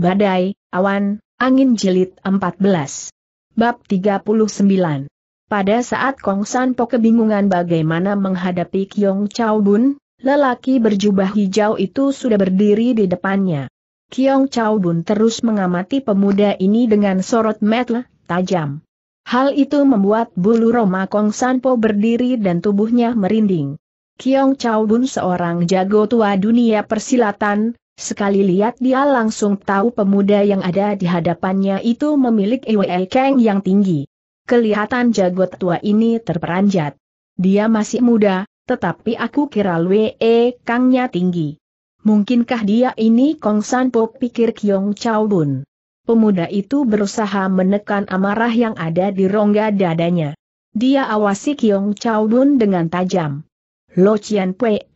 Badai, Awan, Angin Jilid 14. Bab 39. Pada saat Kong San Po kebingungan bagaimana menghadapi Kyong Chao Bun, lelaki berjubah hijau itu sudah berdiri di depannya. Kyong Chao Bun terus mengamati pemuda ini dengan sorot mata tajam. Hal itu membuat bulu Roma Kong San Po berdiri dan tubuhnya merinding. Kyong Chao Bun seorang jago tua dunia persilatan, Sekali lihat dia langsung tahu pemuda yang ada di hadapannya itu memiliki e Wei Kang yang tinggi. Kelihatan jago tua ini terperanjat. Dia masih muda, tetapi aku kira Wei Kangnya tinggi. Mungkinkah dia ini Kong Sanpo pikir Kyong Chao Bun. Pemuda itu berusaha menekan amarah yang ada di rongga dadanya. Dia awasi Kyong Chao Bun dengan tajam. Lo Chien Pue,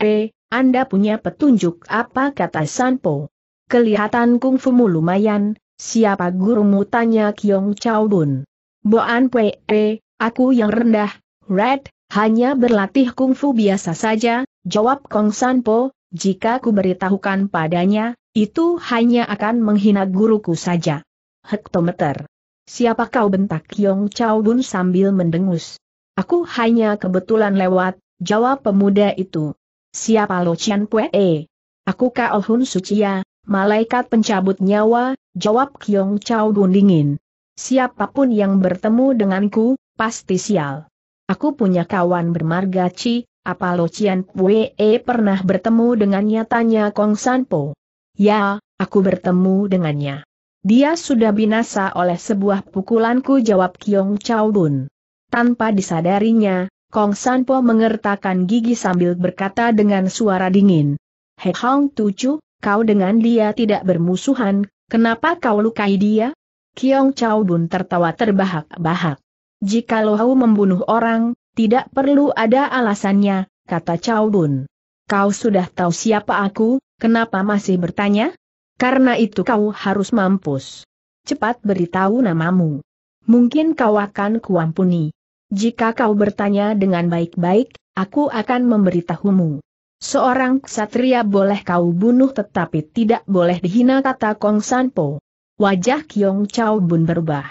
anda punya petunjuk apa kata Sanpo? Kelihatan kungfumu lumayan, siapa gurumu tanya Kiong Chao Bun. Boan Pe, eh, aku yang rendah, Red, hanya berlatih kungfu biasa saja, jawab Kong Sanpo, jika ku beritahukan padanya, itu hanya akan menghina guruku saja. Hektometer. Siapa kau bentak Kyong Chao Bun sambil mendengus? Aku hanya kebetulan lewat, jawab pemuda itu. Siapa Lo Chian Pue? Eh, aku Kao oh Hun Suciya, malaikat pencabut nyawa, jawab Kyong Chao Dun dingin. Siapapun yang bertemu denganku, pasti sial. Aku punya kawan bermarga Ci, apa Lo Chian Pue eh, pernah bertemu dengannya tanya Kong San Po. Ya, aku bertemu dengannya. Dia sudah binasa oleh sebuah pukulanku jawab Kyong Chao Dun. Tanpa disadarinya, Kong Sanpo mengertakkan gigi sambil berkata dengan suara dingin. He Hong Tucu, kau dengan dia tidak bermusuhan, kenapa kau lukai dia? Kiong Chao Bun tertawa terbahak-bahak. Jika Lohau membunuh orang, tidak perlu ada alasannya, kata Chao Bun. Kau sudah tahu siapa aku, kenapa masih bertanya? Karena itu kau harus mampus. Cepat beritahu namamu. Mungkin kau akan kuampuni. Jika kau bertanya dengan baik-baik, aku akan memberitahumu. Seorang ksatria boleh kau bunuh tetapi tidak boleh dihina kata Kong Sanpo. Wajah Kiong Chao Bun berubah.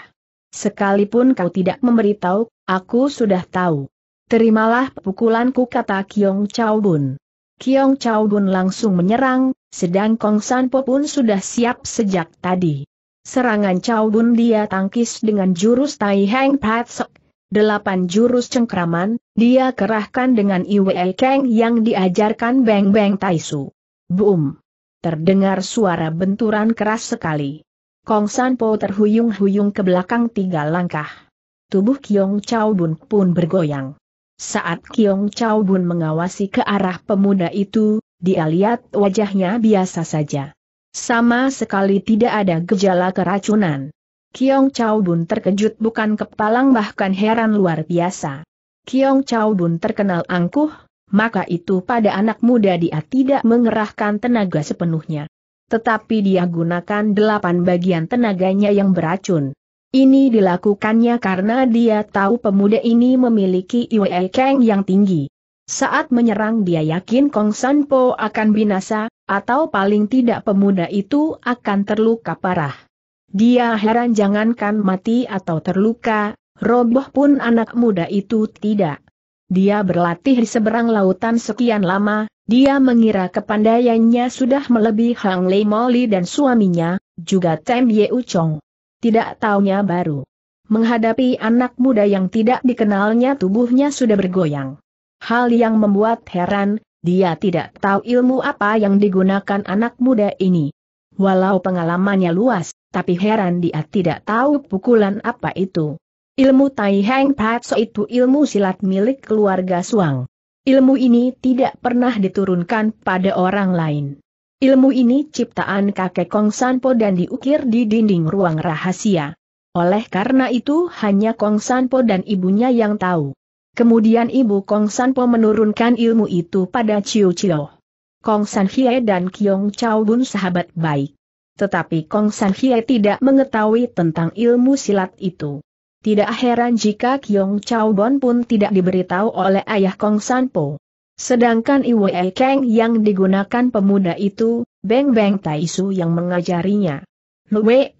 Sekalipun kau tidak memberitahu, aku sudah tahu. Terimalah pukulanku kata Kiong Chao Bun. Kiong Chao Bun langsung menyerang, sedang Kong Sanpo pun sudah siap sejak tadi. Serangan Chao Bun dia tangkis dengan jurus Tai Heng Pat Sok delapan jurus cengkraman, dia kerahkan dengan Iwe keng yang diajarkan Beng Beng Taisu. Boom! Terdengar suara benturan keras sekali. Kong San Po terhuyung-huyung ke belakang tiga langkah. Tubuh Kiong Chao Bun pun bergoyang. Saat Kiong Chao Bun mengawasi ke arah pemuda itu, dia lihat wajahnya biasa saja. Sama sekali tidak ada gejala keracunan. Kiong Chao Bun terkejut bukan kepalang bahkan heran luar biasa. Kiong Chao Bun terkenal angkuh, maka itu pada anak muda dia tidak mengerahkan tenaga sepenuhnya. Tetapi dia gunakan delapan bagian tenaganya yang beracun. Ini dilakukannya karena dia tahu pemuda ini memiliki Iwe Keng yang tinggi. Saat menyerang dia yakin Kong San Po akan binasa, atau paling tidak pemuda itu akan terluka parah. Dia heran jangankan mati atau terluka, roboh pun anak muda itu tidak. Dia berlatih di seberang lautan sekian lama, dia mengira kepandaiannya sudah melebihi Hang Lei Moli dan suaminya, juga Tem Ye Uchong. Tidak taunya baru. Menghadapi anak muda yang tidak dikenalnya tubuhnya sudah bergoyang. Hal yang membuat heran, dia tidak tahu ilmu apa yang digunakan anak muda ini. Walau pengalamannya luas, tapi heran dia tidak tahu pukulan apa itu. Ilmu Tai Heng Patso itu ilmu silat milik keluarga Suang. Ilmu ini tidak pernah diturunkan pada orang lain. Ilmu ini ciptaan kakek Kong Sanpo dan diukir di dinding ruang rahasia. Oleh karena itu hanya Kong Sanpo dan ibunya yang tahu. Kemudian ibu Kong Sanpo menurunkan ilmu itu pada Ciu Ciu. Kong San Hie dan Kiong Chao Bun sahabat baik. Tetapi Kong San Hye tidak mengetahui tentang ilmu silat itu. Tidak heran jika Kyong Chao Bon pun tidak diberitahu oleh ayah Kong San Po. Sedangkan Iwe Keng yang digunakan pemuda itu, Beng Beng Tai Su yang mengajarinya. Iwe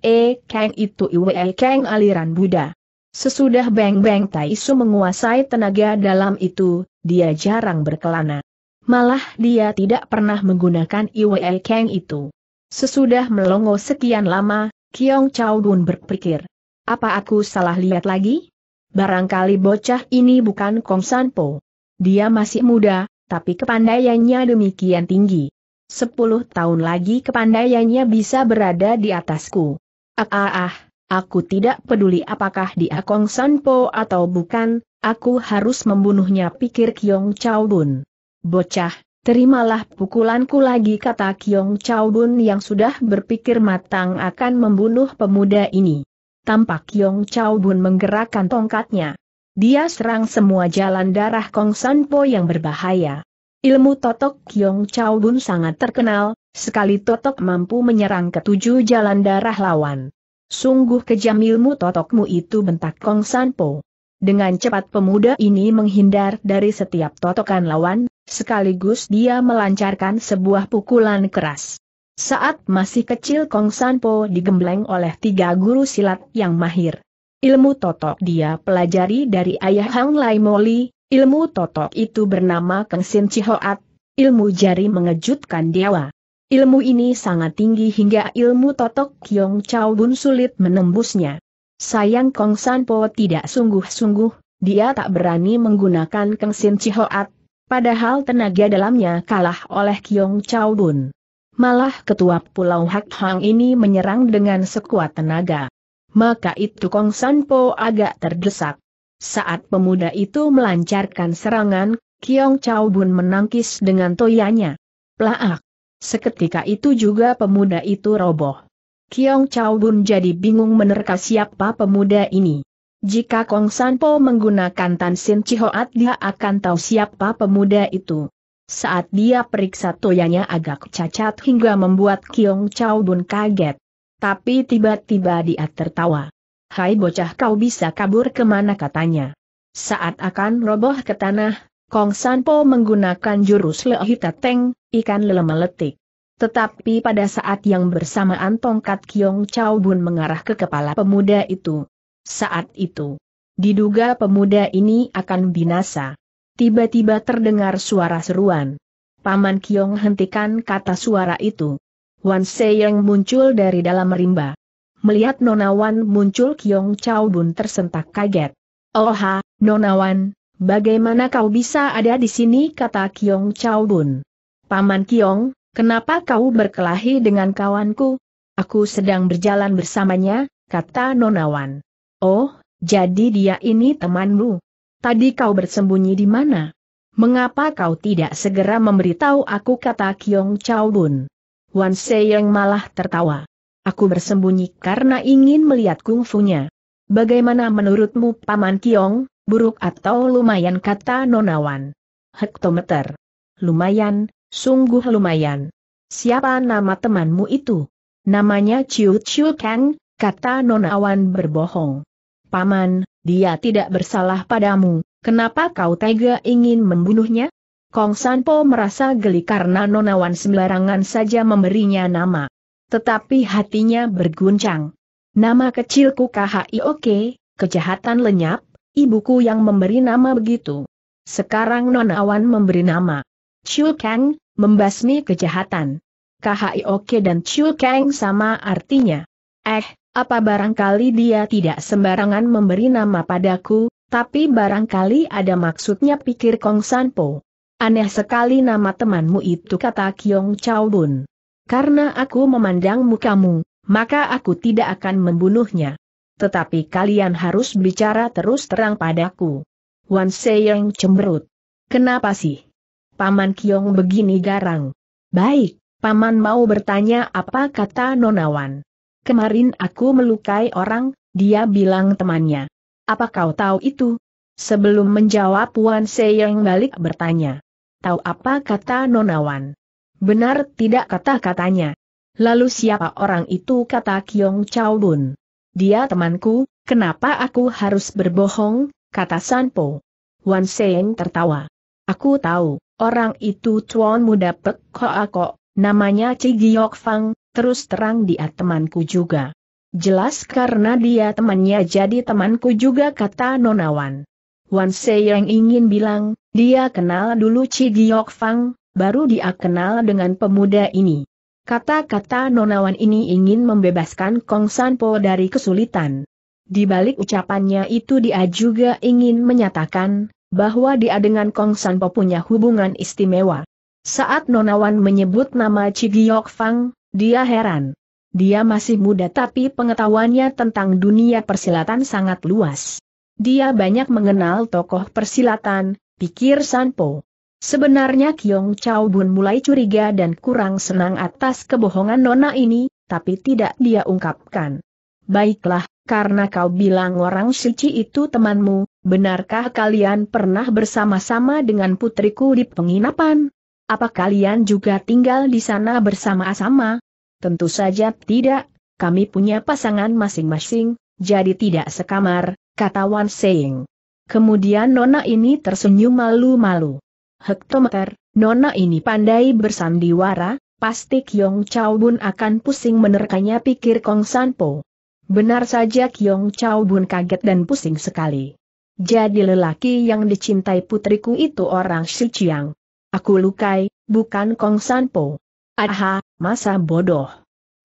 Keng itu Iwe Keng aliran Buddha. Sesudah Beng Beng Tai Su menguasai tenaga dalam itu, dia jarang berkelana. Malah dia tidak pernah menggunakan Iwe Keng itu. Sesudah melongo sekian lama, Kiong Chao Dun berpikir. Apa aku salah lihat lagi? Barangkali bocah ini bukan Kong San Po. Dia masih muda, tapi kepandaiannya demikian tinggi. Sepuluh tahun lagi kepandaiannya bisa berada di atasku. Ah ah ah, aku tidak peduli apakah dia Kong San Po atau bukan, aku harus membunuhnya pikir Kiong Chao Dun. Bocah, Terimalah pukulanku lagi kata Kiong Chao Bun yang sudah berpikir matang akan membunuh pemuda ini. Tampak Kiong Chao Bun menggerakkan tongkatnya. Dia serang semua jalan darah Kong San Po yang berbahaya. Ilmu totok Kiong Chao Bun sangat terkenal, sekali totok mampu menyerang ketujuh jalan darah lawan. Sungguh kejam ilmu totokmu itu bentak Kong San Po. Dengan cepat pemuda ini menghindar dari setiap totokan lawan, sekaligus dia melancarkan sebuah pukulan keras. Saat masih kecil Kong Sanpo digembleng oleh tiga guru silat yang mahir. Ilmu totok dia pelajari dari ayah Hang Lai Moli, ilmu totok itu bernama Keng Sin Chihoat, ilmu jari mengejutkan dewa. Ilmu ini sangat tinggi hingga ilmu totok Kyong Chao Bun sulit menembusnya. Sayang Kong San Po tidak sungguh-sungguh, dia tak berani menggunakan Keng Sin Chihoat, padahal tenaga dalamnya kalah oleh Kiong Chao Bun. Malah ketua Pulau Hak Hang ini menyerang dengan sekuat tenaga. Maka itu Kong San Po agak terdesak. Saat pemuda itu melancarkan serangan, Kiong Chao Bun menangkis dengan toyanya. Plaak! Seketika itu juga pemuda itu roboh. Kiong Chao Bun jadi bingung menerka siapa pemuda ini. Jika Kong San Po menggunakan Tan Sin Chihoat dia akan tahu siapa pemuda itu. Saat dia periksa toyanya agak cacat hingga membuat Kiong Chao Bun kaget. Tapi tiba-tiba dia tertawa. Hai bocah kau bisa kabur kemana katanya. Saat akan roboh ke tanah, Kong San Po menggunakan jurus lehi teng, ikan lele meletik. Tetapi pada saat yang bersamaan tongkat Kiong Chao Bun mengarah ke kepala pemuda itu. Saat itu, diduga pemuda ini akan binasa. Tiba-tiba terdengar suara seruan. Paman Kiong hentikan kata suara itu. Wan Se Seyeng muncul dari dalam rimba. Melihat Nona Wan muncul Kiong Chao Bun tersentak kaget. Oh Oha, Wan, bagaimana kau bisa ada di sini kata Kiong Chao Bun. Paman Kiong, Kenapa kau berkelahi dengan kawanku? Aku sedang berjalan bersamanya, kata Nonawan. Oh, jadi dia ini temanmu. Tadi kau bersembunyi di mana? Mengapa kau tidak segera memberitahu aku kata Kiong Chao Bun? Wan Seyeng malah tertawa. Aku bersembunyi karena ingin melihat kungfunya. Bagaimana menurutmu Paman Kiong, buruk atau lumayan kata Nonawan? Hektometer. Lumayan, Sungguh lumayan. Siapa nama temanmu itu? Namanya Chiu Chiu Kang, kata nonawan berbohong. Paman, dia tidak bersalah padamu, kenapa kau tega ingin membunuhnya? Kong Sanpo merasa geli karena nonawan sembarangan saja memberinya nama. Tetapi hatinya berguncang. Nama kecilku KHI oke, kejahatan lenyap, ibuku yang memberi nama begitu. Sekarang nonawan memberi nama. Chiu Kang, membasmi kejahatan. KHIOK dan Chu Kang sama artinya. Eh, apa barangkali dia tidak sembarangan memberi nama padaku, tapi barangkali ada maksudnya pikir Kong Sanpo. Aneh sekali nama temanmu itu kata Kiong Chao Bun. Karena aku memandang mukamu, maka aku tidak akan membunuhnya. Tetapi kalian harus bicara terus terang padaku. Wan Seyeng cemberut. Kenapa sih? Paman Kiong begini garang. Baik, Paman mau bertanya apa kata Nonawan. Kemarin aku melukai orang, dia bilang temannya. Apa kau tahu itu? Sebelum menjawab Wan Seyeng balik bertanya. Tahu apa kata Nonawan? Benar tidak kata-katanya. Lalu siapa orang itu kata Kiong Chao Bun? Dia temanku, kenapa aku harus berbohong, kata Sanpo. Wan Seyong tertawa. Aku tahu. Orang itu cuan muda Pek Hoa ah Kok, namanya Cigiok Fang, terus terang dia temanku juga. Jelas karena dia temannya jadi temanku juga kata Nonawan. Wan Se yang ingin bilang, dia kenal dulu Cigiok Fang, baru dia kenal dengan pemuda ini. Kata-kata Nonawan ini ingin membebaskan Kong Sanpo dari kesulitan. Di balik ucapannya itu dia juga ingin menyatakan, bahwa dia dengan Kong Sanpo punya hubungan istimewa. Saat Nonawan menyebut nama Cigiok Fang, dia heran. Dia masih muda tapi pengetahuannya tentang dunia persilatan sangat luas. Dia banyak mengenal tokoh persilatan, pikir Sanpo. Sebenarnya Kiong Chao Bun mulai curiga dan kurang senang atas kebohongan Nona ini, tapi tidak dia ungkapkan. Baiklah, karena kau bilang orang suci itu temanmu, benarkah kalian pernah bersama-sama dengan putriku di penginapan? Apa kalian juga tinggal di sana bersama-sama? Tentu saja tidak, kami punya pasangan masing-masing, jadi tidak sekamar, kata Wan Seng. Kemudian nona ini tersenyum malu-malu. Hektometer, nona ini pandai bersandiwara, pasti Kyong Chao Bun akan pusing menerkanya pikir Kong San Po. Benar saja Kyong Chao Bun kaget dan pusing sekali. Jadi lelaki yang dicintai putriku itu orang Shiciang. Aku lukai, bukan Kong Sanpo. Aha, masa bodoh.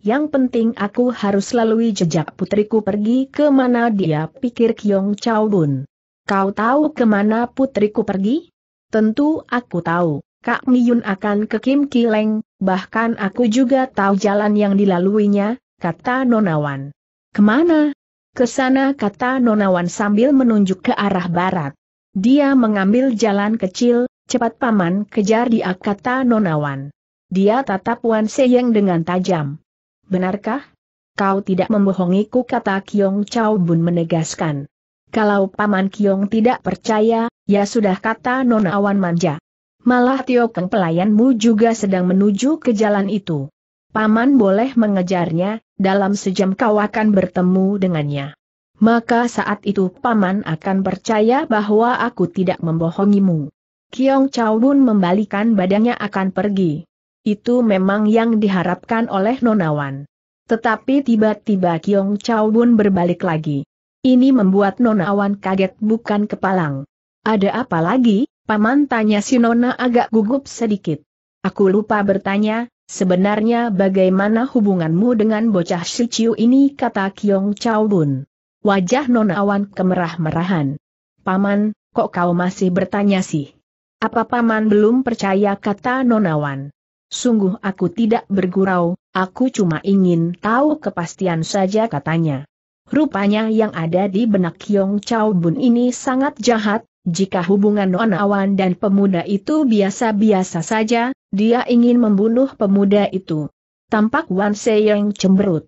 Yang penting aku harus lalui jejak putriku pergi ke mana dia pikir Kyong Chao Bun. Kau tahu kemana putriku pergi? Tentu aku tahu, Kak Miyun akan ke Kim Kileng, bahkan aku juga tahu jalan yang dilaluinya, kata Nonawan. Kemana? Kesana kata Nonawan sambil menunjuk ke arah barat. Dia mengambil jalan kecil, cepat paman kejar dia kata Nonawan. Dia tatap Wan Seyeng dengan tajam. Benarkah? Kau tidak membohongiku kata Kiong Chao Bun menegaskan. Kalau Paman Kiong tidak percaya, ya sudah kata Nonawan manja. Malah Tio Keng pelayanmu juga sedang menuju ke jalan itu. Paman boleh mengejarnya, dalam sejam kau akan bertemu dengannya. Maka saat itu Paman akan percaya bahwa aku tidak membohongimu. Kiong Chao Bun membalikan badannya akan pergi. Itu memang yang diharapkan oleh Nonawan. Tetapi tiba-tiba Kiong Chao Bun berbalik lagi. Ini membuat Nonawan kaget bukan kepalang. Ada apa lagi? Paman tanya si Nona agak gugup sedikit. Aku lupa bertanya, Sebenarnya bagaimana hubunganmu dengan bocah si ini kata Kiong Chao Bun. Wajah Awan kemerah-merahan. Paman, kok kau masih bertanya sih? Apa paman belum percaya kata nonawan? Sungguh aku tidak bergurau, aku cuma ingin tahu kepastian saja katanya. Rupanya yang ada di benak Kiong Chao Bun ini sangat jahat, jika hubungan nonawan dan pemuda itu biasa-biasa saja, dia ingin membunuh pemuda itu. Tampak Wan yang cemberut.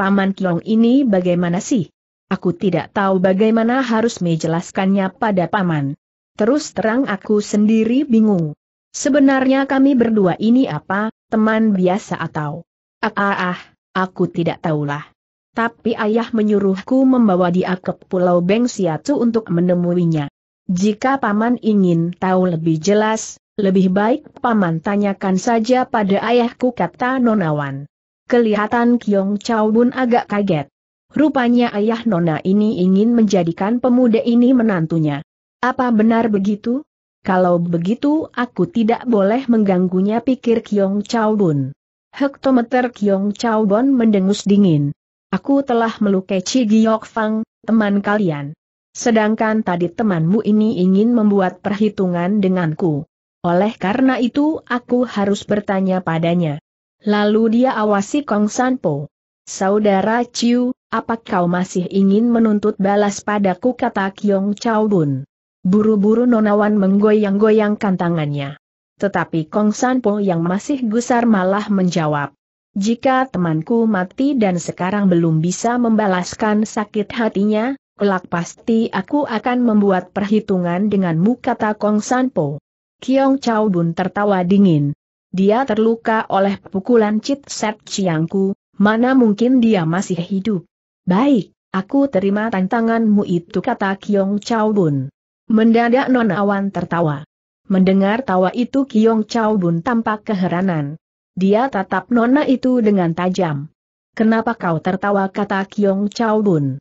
Paman Kiong ini bagaimana sih? Aku tidak tahu bagaimana harus menjelaskannya pada paman. Terus terang aku sendiri bingung. Sebenarnya kami berdua ini apa, teman biasa atau? Ah, ah, ah aku tidak tahulah. Tapi ayah menyuruhku membawa dia ke Pulau Beng Siatu untuk menemuinya. Jika paman ingin tahu lebih jelas, lebih baik paman tanyakan saja pada ayahku kata Nonawan. Kelihatan Kiong Chau Bun agak kaget. Rupanya ayah Nona ini ingin menjadikan pemuda ini menantunya. Apa benar begitu? Kalau begitu aku tidak boleh mengganggunya pikir Kiong Chau Bun. Hektometer Kiong Chau Bun mendengus dingin. Aku telah melukai Chi Giok Fang, teman kalian. Sedangkan tadi temanmu ini ingin membuat perhitungan denganku. Oleh karena itu aku harus bertanya padanya. Lalu dia awasi Kong Sanpo. Saudara Ciu, apa kau masih ingin menuntut balas padaku kata Kyong Chao Bun. Buru-buru nonawan menggoyang-goyangkan tangannya. Tetapi Kong Sanpo yang masih gusar malah menjawab. Jika temanku mati dan sekarang belum bisa membalaskan sakit hatinya, kelak pasti aku akan membuat perhitungan denganmu kata Kong Sanpo. Kiong Chao Bun tertawa dingin. Dia terluka oleh pukulan Chit Set Chiangku, mana mungkin dia masih hidup. Baik, aku terima tantanganmu itu kata Kiong Chao Bun. Mendadak Non Awan tertawa. Mendengar tawa itu Kiong Chao Bun tampak keheranan. Dia tatap Nona itu dengan tajam. Kenapa kau tertawa kata Kiong Chao Bun?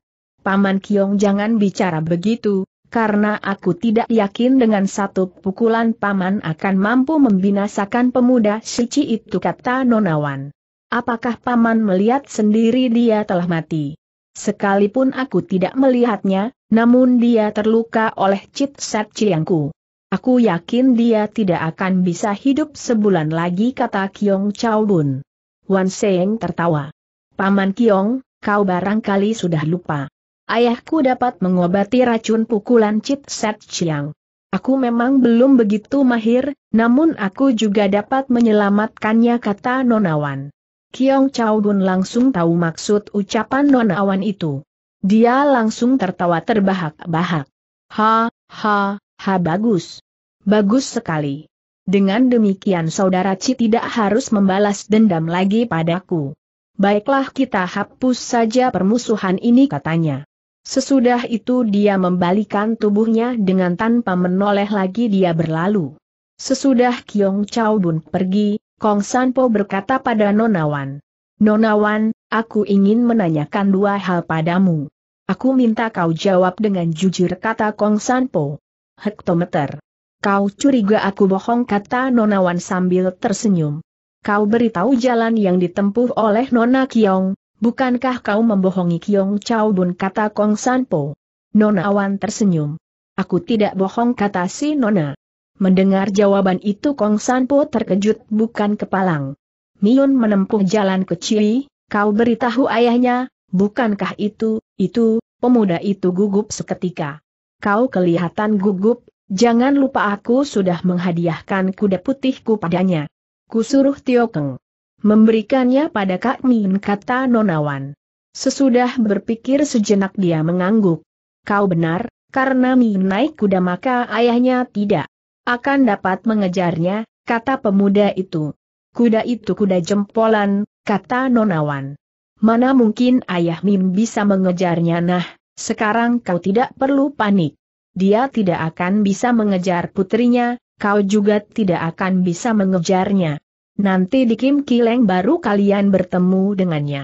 Paman Kiong jangan bicara begitu, karena aku tidak yakin dengan satu pukulan paman akan mampu membinasakan pemuda suci itu kata Nonawan. Apakah paman melihat sendiri dia telah mati? Sekalipun aku tidak melihatnya, namun dia terluka oleh cip set ciangku. Aku yakin dia tidak akan bisa hidup sebulan lagi kata Kiong chow Bun. Wan Seng tertawa. Paman Kiong, kau barangkali sudah lupa ayahku dapat mengobati racun pukulan Cip Set Chiang. Aku memang belum begitu mahir, namun aku juga dapat menyelamatkannya kata Nonawan. Kiong Chao Dun langsung tahu maksud ucapan Nonawan itu. Dia langsung tertawa terbahak-bahak. Ha, ha, ha bagus. Bagus sekali. Dengan demikian saudara Ci tidak harus membalas dendam lagi padaku. Baiklah kita hapus saja permusuhan ini katanya. Sesudah itu dia membalikan tubuhnya dengan tanpa menoleh lagi dia berlalu. Sesudah Kiong Chao Bun pergi, Kong San Po berkata pada Nonawan. Nonawan, aku ingin menanyakan dua hal padamu. Aku minta kau jawab dengan jujur kata Kong San Po. Hektometer. Kau curiga aku bohong kata Nonawan sambil tersenyum. Kau beritahu jalan yang ditempuh oleh Nona Kiong, Bukankah kau membohongi Kiong Chao Bun kata Kong San Po? Nona Awan tersenyum. Aku tidak bohong kata si Nona. Mendengar jawaban itu Kong San Po terkejut bukan kepalang. Miun menempuh jalan kecil, kau beritahu ayahnya, bukankah itu, itu, pemuda itu gugup seketika. Kau kelihatan gugup, jangan lupa aku sudah menghadiahkan kuda putihku padanya. Kusuruh Tio Keng. Memberikannya pada Kak Min kata Nonawan. Sesudah berpikir sejenak dia mengangguk. Kau benar, karena Min naik kuda maka ayahnya tidak akan dapat mengejarnya, kata pemuda itu. Kuda itu kuda jempolan, kata Nonawan. Mana mungkin ayah Min bisa mengejarnya nah, sekarang kau tidak perlu panik. Dia tidak akan bisa mengejar putrinya, kau juga tidak akan bisa mengejarnya. Nanti di Kim Kileng baru kalian bertemu dengannya.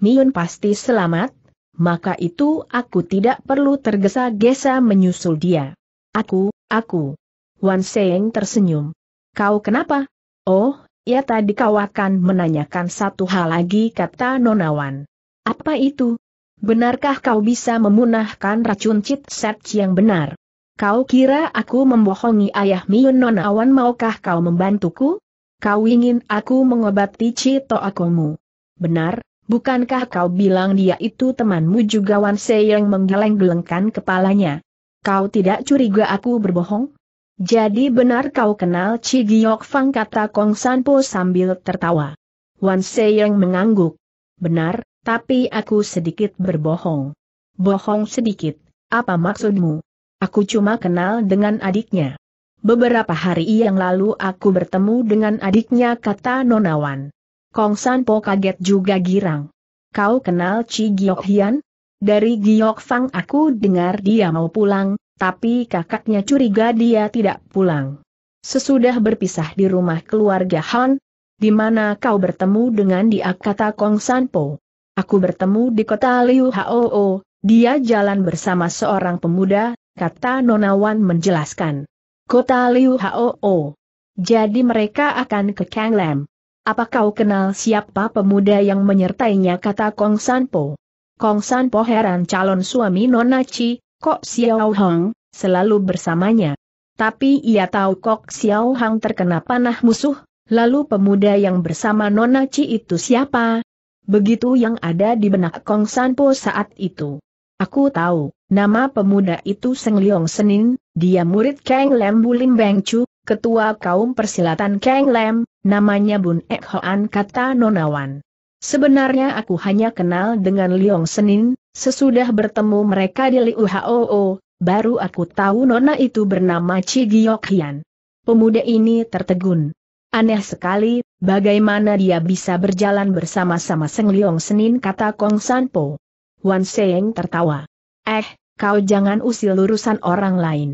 Miun pasti selamat, maka itu aku tidak perlu tergesa-gesa menyusul dia. Aku, aku. Wan Seng tersenyum. Kau kenapa? Oh, ya tadi kau akan menanyakan satu hal lagi kata Nonawan. Apa itu? Benarkah kau bisa memunahkan racun Cit Set yang benar? Kau kira aku membohongi ayah Miun Nonawan maukah kau membantuku? kau ingin aku mengobati Cito Akomu. Benar, bukankah kau bilang dia itu temanmu juga Wan Se yang menggeleng-gelengkan kepalanya? Kau tidak curiga aku berbohong? Jadi benar kau kenal Ci Giok Fang kata Kong Sanpo sambil tertawa. Wan Se yang mengangguk. Benar, tapi aku sedikit berbohong. Bohong sedikit, apa maksudmu? Aku cuma kenal dengan adiknya. Beberapa hari yang lalu aku bertemu dengan adiknya kata Nonawan. Kong Sanpo kaget juga girang. Kau kenal Ci Giok Hian? Dari Giok Fang aku dengar dia mau pulang, tapi kakaknya curiga dia tidak pulang. Sesudah berpisah di rumah keluarga Han, di mana kau bertemu dengan dia kata Kong Sanpo. Aku bertemu di kota Liu Hao, dia jalan bersama seorang pemuda, kata Nonawan menjelaskan. Kota Liu Hao. Jadi mereka akan ke Kang Lam. Apa kau kenal siapa pemuda yang menyertainya kata Kong San Po. Kong San Po heran calon suami Nona Chi, Kok Xiao Hang selalu bersamanya. Tapi ia tahu Kok Xiao Hang terkena panah musuh, lalu pemuda yang bersama Nona Chi itu siapa? Begitu yang ada di benak Kong San Po saat itu. Aku tahu, nama pemuda itu Seng Liong Senin, dia murid Kang Lem Bulim Beng Chu, ketua kaum persilatan Kang Lem, namanya Bun Ek Hoan kata Nonawan. Sebenarnya aku hanya kenal dengan Liong Senin, sesudah bertemu mereka di Liu Hoo, baru aku tahu Nona itu bernama Chi Giok Hian. Pemuda ini tertegun. Aneh sekali, bagaimana dia bisa berjalan bersama-sama Seng Liong Senin kata Kong Sanpo. Wan Seng tertawa. Eh, kau jangan usil urusan orang lain.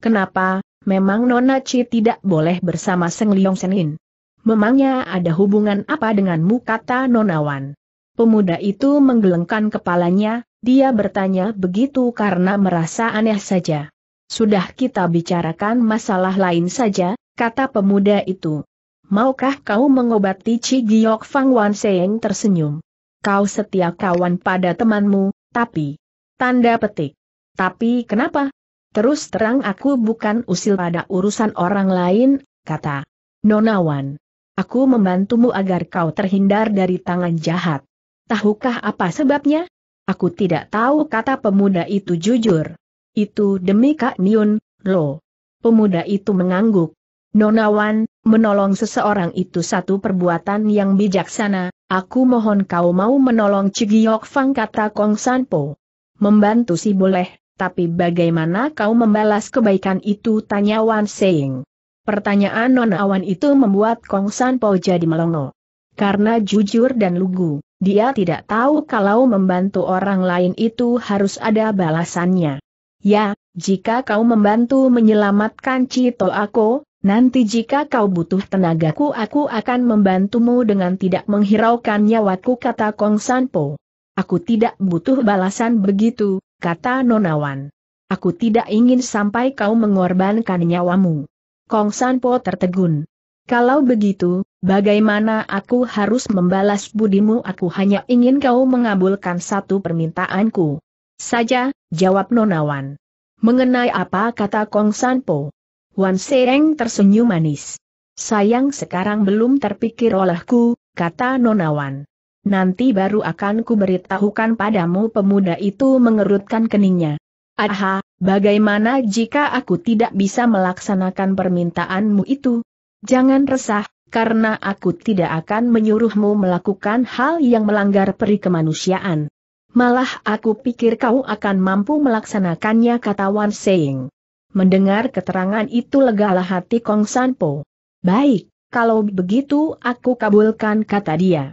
Kenapa, memang Nona Chi tidak boleh bersama Seng Liong Senin? Memangnya ada hubungan apa denganmu kata Nonawan? Pemuda itu menggelengkan kepalanya, dia bertanya begitu karena merasa aneh saja. Sudah kita bicarakan masalah lain saja, kata pemuda itu. Maukah kau mengobati Chi Giok Fang Wan Seng tersenyum? Kau setia kawan pada temanmu, tapi... Tanda petik. Tapi kenapa? Terus terang aku bukan usil pada urusan orang lain, kata Nonawan. Aku membantumu agar kau terhindar dari tangan jahat. Tahukah apa sebabnya? Aku tidak tahu kata pemuda itu jujur. Itu demi Kak Nyun, lo. Pemuda itu mengangguk. Nonawan, menolong seseorang itu satu perbuatan yang bijaksana, aku mohon kau mau menolong Cigiok Fang kata Kong Sanpo. Membantu si boleh, tapi bagaimana kau membalas kebaikan itu? Tanya Wan Seng. Pertanyaan awan itu membuat Kong San Po jadi melongo. Karena jujur dan lugu, dia tidak tahu kalau membantu orang lain itu harus ada balasannya. Ya, jika kau membantu menyelamatkan Cito aku, nanti jika kau butuh tenagaku aku akan membantumu dengan tidak menghiraukan nyawaku kata Kong San Po. Aku tidak butuh balasan begitu, kata Nonawan. Aku tidak ingin sampai kau mengorbankan nyawamu. Kong Sanpo tertegun. Kalau begitu, bagaimana aku harus membalas budimu aku hanya ingin kau mengabulkan satu permintaanku. Saja, jawab Nonawan. Mengenai apa kata Kong Sanpo? Wan Sereng tersenyum manis. Sayang sekarang belum terpikir olehku, kata Nonawan nanti baru akan kuberitahukan padamu pemuda itu mengerutkan keningnya. Aha, bagaimana jika aku tidak bisa melaksanakan permintaanmu itu? Jangan resah, karena aku tidak akan menyuruhmu melakukan hal yang melanggar peri kemanusiaan. Malah aku pikir kau akan mampu melaksanakannya kata Wan Seng. Mendengar keterangan itu legalah hati Kong Sanpo. Baik, kalau begitu aku kabulkan kata dia.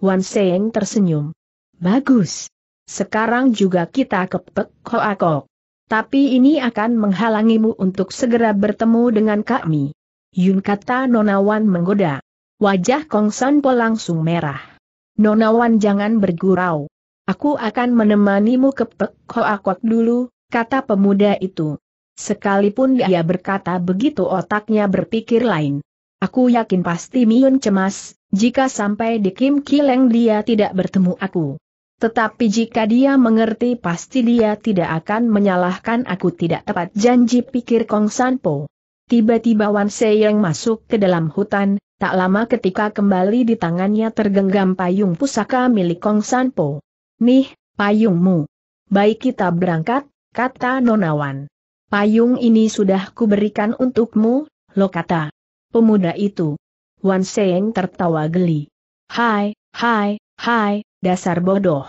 Wan Seng tersenyum. Bagus. Sekarang juga kita kepek koakok. Tapi ini akan menghalangimu untuk segera bertemu dengan kami. Yun kata Nonawan menggoda. Wajah Kong Sanpo langsung merah. Nonawan jangan bergurau. Aku akan menemanimu ke Pek Koakot dulu, kata pemuda itu. Sekalipun dia berkata begitu otaknya berpikir lain. Aku yakin pasti Miun cemas, jika sampai di Kim Kileng dia tidak bertemu aku. Tetapi jika dia mengerti pasti dia tidak akan menyalahkan aku tidak tepat janji pikir Kong Sanpo. Tiba-tiba Wan Seyeng masuk ke dalam hutan, tak lama ketika kembali di tangannya tergenggam payung pusaka milik Kong Sanpo. Nih, payungmu. Baik kita berangkat, kata Nonawan. Payung ini sudah kuberikan untukmu, lo kata. Pemuda itu, Wan Seng tertawa geli. Hai, hai, hai, dasar bodoh.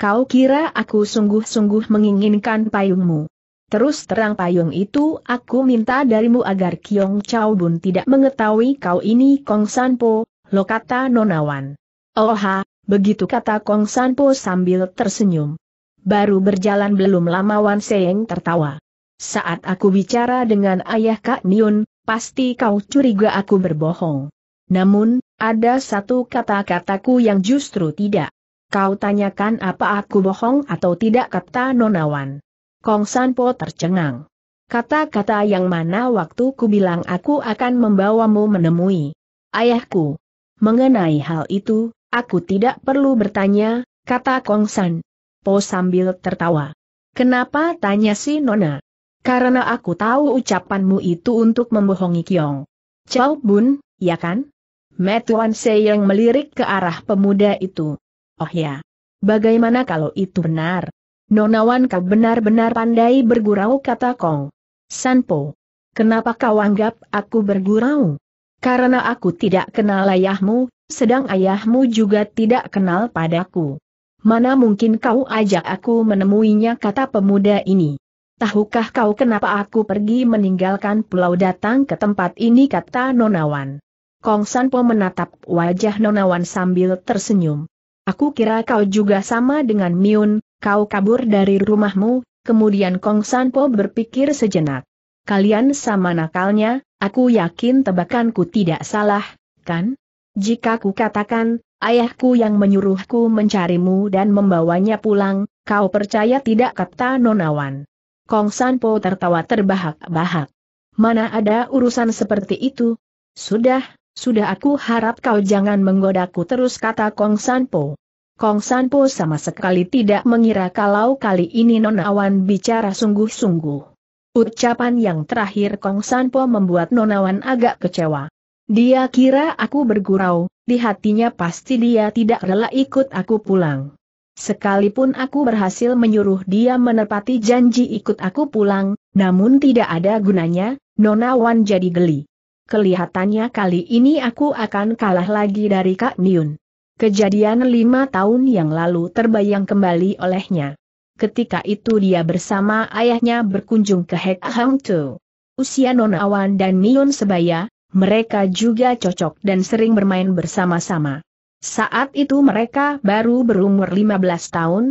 Kau kira aku sungguh-sungguh menginginkan payungmu. Terus terang payung itu aku minta darimu agar Kiong Chao Bun tidak mengetahui kau ini Kong San Po. lo kata nonawan. Oha, begitu kata Kong San Po sambil tersenyum. Baru berjalan belum lama Wan Seng tertawa. Saat aku bicara dengan ayah Kak Niun, pasti kau curiga aku berbohong. Namun, ada satu kata-kataku yang justru tidak. Kau tanyakan apa aku bohong atau tidak kata nonawan. Kong Sanpo tercengang. Kata-kata yang mana waktu ku bilang aku akan membawamu menemui ayahku. Mengenai hal itu, aku tidak perlu bertanya, kata Kong San. Po sambil tertawa. Kenapa tanya si Nona? Karena aku tahu ucapanmu itu untuk membohongi Kiong. Chow Bun, ya kan? Metuan yang melirik ke arah pemuda itu. Oh ya. Bagaimana kalau itu benar? Nonawan kau benar-benar pandai bergurau kata Kong. Sanpo. Kenapa kau anggap aku bergurau? Karena aku tidak kenal ayahmu, sedang ayahmu juga tidak kenal padaku. Mana mungkin kau ajak aku menemuinya kata pemuda ini. Tahukah kau kenapa aku pergi meninggalkan pulau datang ke tempat ini kata Nonawan. Kong Sanpo menatap wajah Nonawan sambil tersenyum. Aku kira kau juga sama dengan Miun, kau kabur dari rumahmu, kemudian Kong Sanpo berpikir sejenak. Kalian sama nakalnya, aku yakin tebakanku tidak salah, kan? Jika ku katakan, ayahku yang menyuruhku mencarimu dan membawanya pulang, kau percaya tidak kata Nonawan. Kong Sanpo tertawa terbahak-bahak. Mana ada urusan seperti itu? Sudah, sudah aku harap kau jangan menggodaku terus kata Kong Sanpo. Kong Sanpo sama sekali tidak mengira kalau kali ini Nonawan bicara sungguh-sungguh. Ucapan yang terakhir Kong Sanpo membuat Nonawan agak kecewa. Dia kira aku bergurau, di hatinya pasti dia tidak rela ikut aku pulang. Sekalipun aku berhasil menyuruh dia menepati janji ikut aku pulang, namun tidak ada gunanya, Nonawan jadi geli kelihatannya kali ini aku akan kalah lagi dari Kak Niun. Kejadian lima tahun yang lalu terbayang kembali olehnya. Ketika itu dia bersama ayahnya berkunjung ke Hek Hang Tu. Usia wan dan Niun sebaya, mereka juga cocok dan sering bermain bersama-sama. Saat itu mereka baru berumur 15 tahun,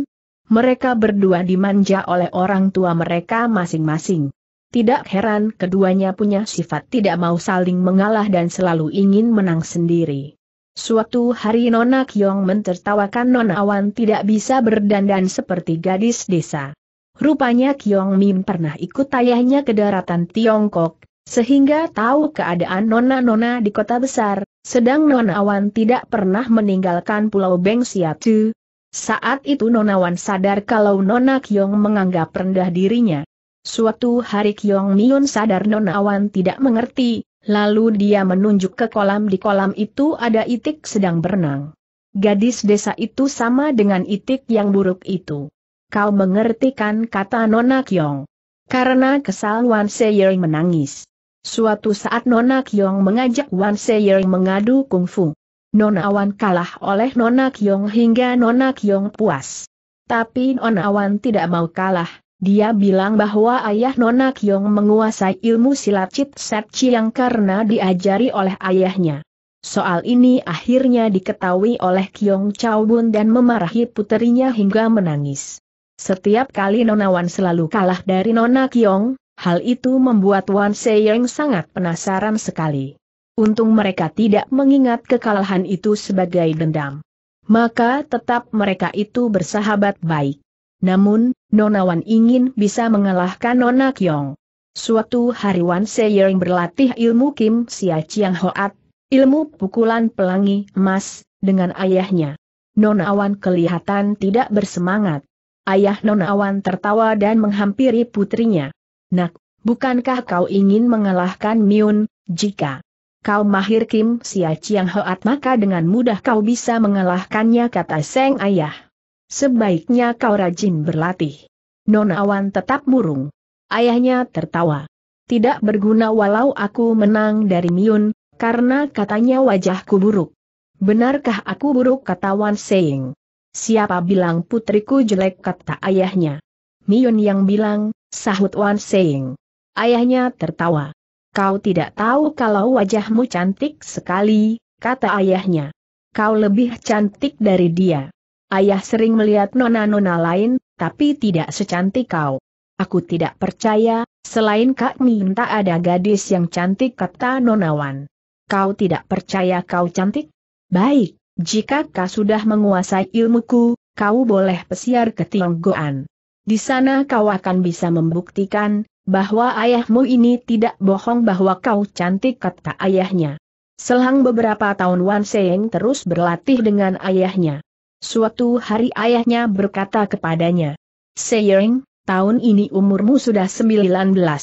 mereka berdua dimanja oleh orang tua mereka masing-masing. Tidak heran keduanya punya sifat tidak mau saling mengalah dan selalu ingin menang sendiri. Suatu hari Nona Kiong mentertawakan Nona Wan tidak bisa berdandan seperti gadis desa. Rupanya Kiong Mim pernah ikut ayahnya ke daratan Tiongkok, sehingga tahu keadaan Nona-Nona di kota besar, sedang Nona Wan tidak pernah meninggalkan Pulau Beng Siatu. Saat itu Nona Wan sadar kalau Nona Kiong menganggap rendah dirinya. Suatu hari Kyong Myun sadar nonawan tidak mengerti, lalu dia menunjuk ke kolam di kolam itu ada itik sedang berenang. Gadis desa itu sama dengan itik yang buruk itu. Kau mengerti kan kata Nona Kyong. Karena kesal Wan Seyer menangis. Suatu saat Nona Kyong mengajak Wan Seyer mengadu kungfu. Nona Wan kalah oleh Nona Kyong hingga Nona Kyong puas. Tapi Nona Wan tidak mau kalah, dia bilang bahwa ayah Nona Kyong menguasai ilmu silat Cit Set Chiang karena diajari oleh ayahnya. Soal ini akhirnya diketahui oleh Kyong Chao Bun dan memarahi puterinya hingga menangis. Setiap kali Nona Wan selalu kalah dari Nona Kyong, hal itu membuat Wan Seyeng sangat penasaran sekali. Untung mereka tidak mengingat kekalahan itu sebagai dendam. Maka tetap mereka itu bersahabat baik. Namun, Nona Wan ingin bisa mengalahkan Nona Kyong. Suatu hari Wan Seyering berlatih ilmu Kim Sia Chiang Hoat, ilmu pukulan pelangi emas, dengan ayahnya. Nona Wan kelihatan tidak bersemangat. Ayah Nona Wan tertawa dan menghampiri putrinya. Nak, bukankah kau ingin mengalahkan Miun, jika kau mahir Kim Sia Chiang Hoat maka dengan mudah kau bisa mengalahkannya kata Seng Ayah. Sebaiknya kau rajin berlatih. Non Awan tetap murung. Ayahnya tertawa. Tidak berguna walau aku menang dari Miun, karena katanya wajahku buruk. Benarkah aku buruk kata Wan Seing? Siapa bilang putriku jelek kata ayahnya? Miun yang bilang, sahut Wan Seing. Ayahnya tertawa. Kau tidak tahu kalau wajahmu cantik sekali, kata ayahnya. Kau lebih cantik dari dia. Ayah sering melihat nona-nona lain, tapi tidak secantik kau. Aku tidak percaya, selain Kak minta ada gadis yang cantik kata Nonawan. Kau tidak percaya kau cantik? Baik, jika kau sudah menguasai ilmuku, kau boleh pesiar ke Tionggoan. Di sana kau akan bisa membuktikan, bahwa ayahmu ini tidak bohong bahwa kau cantik kata ayahnya. Selang beberapa tahun Wan Seng terus berlatih dengan ayahnya. Suatu hari ayahnya berkata kepadanya, Seiring, tahun ini umurmu sudah 19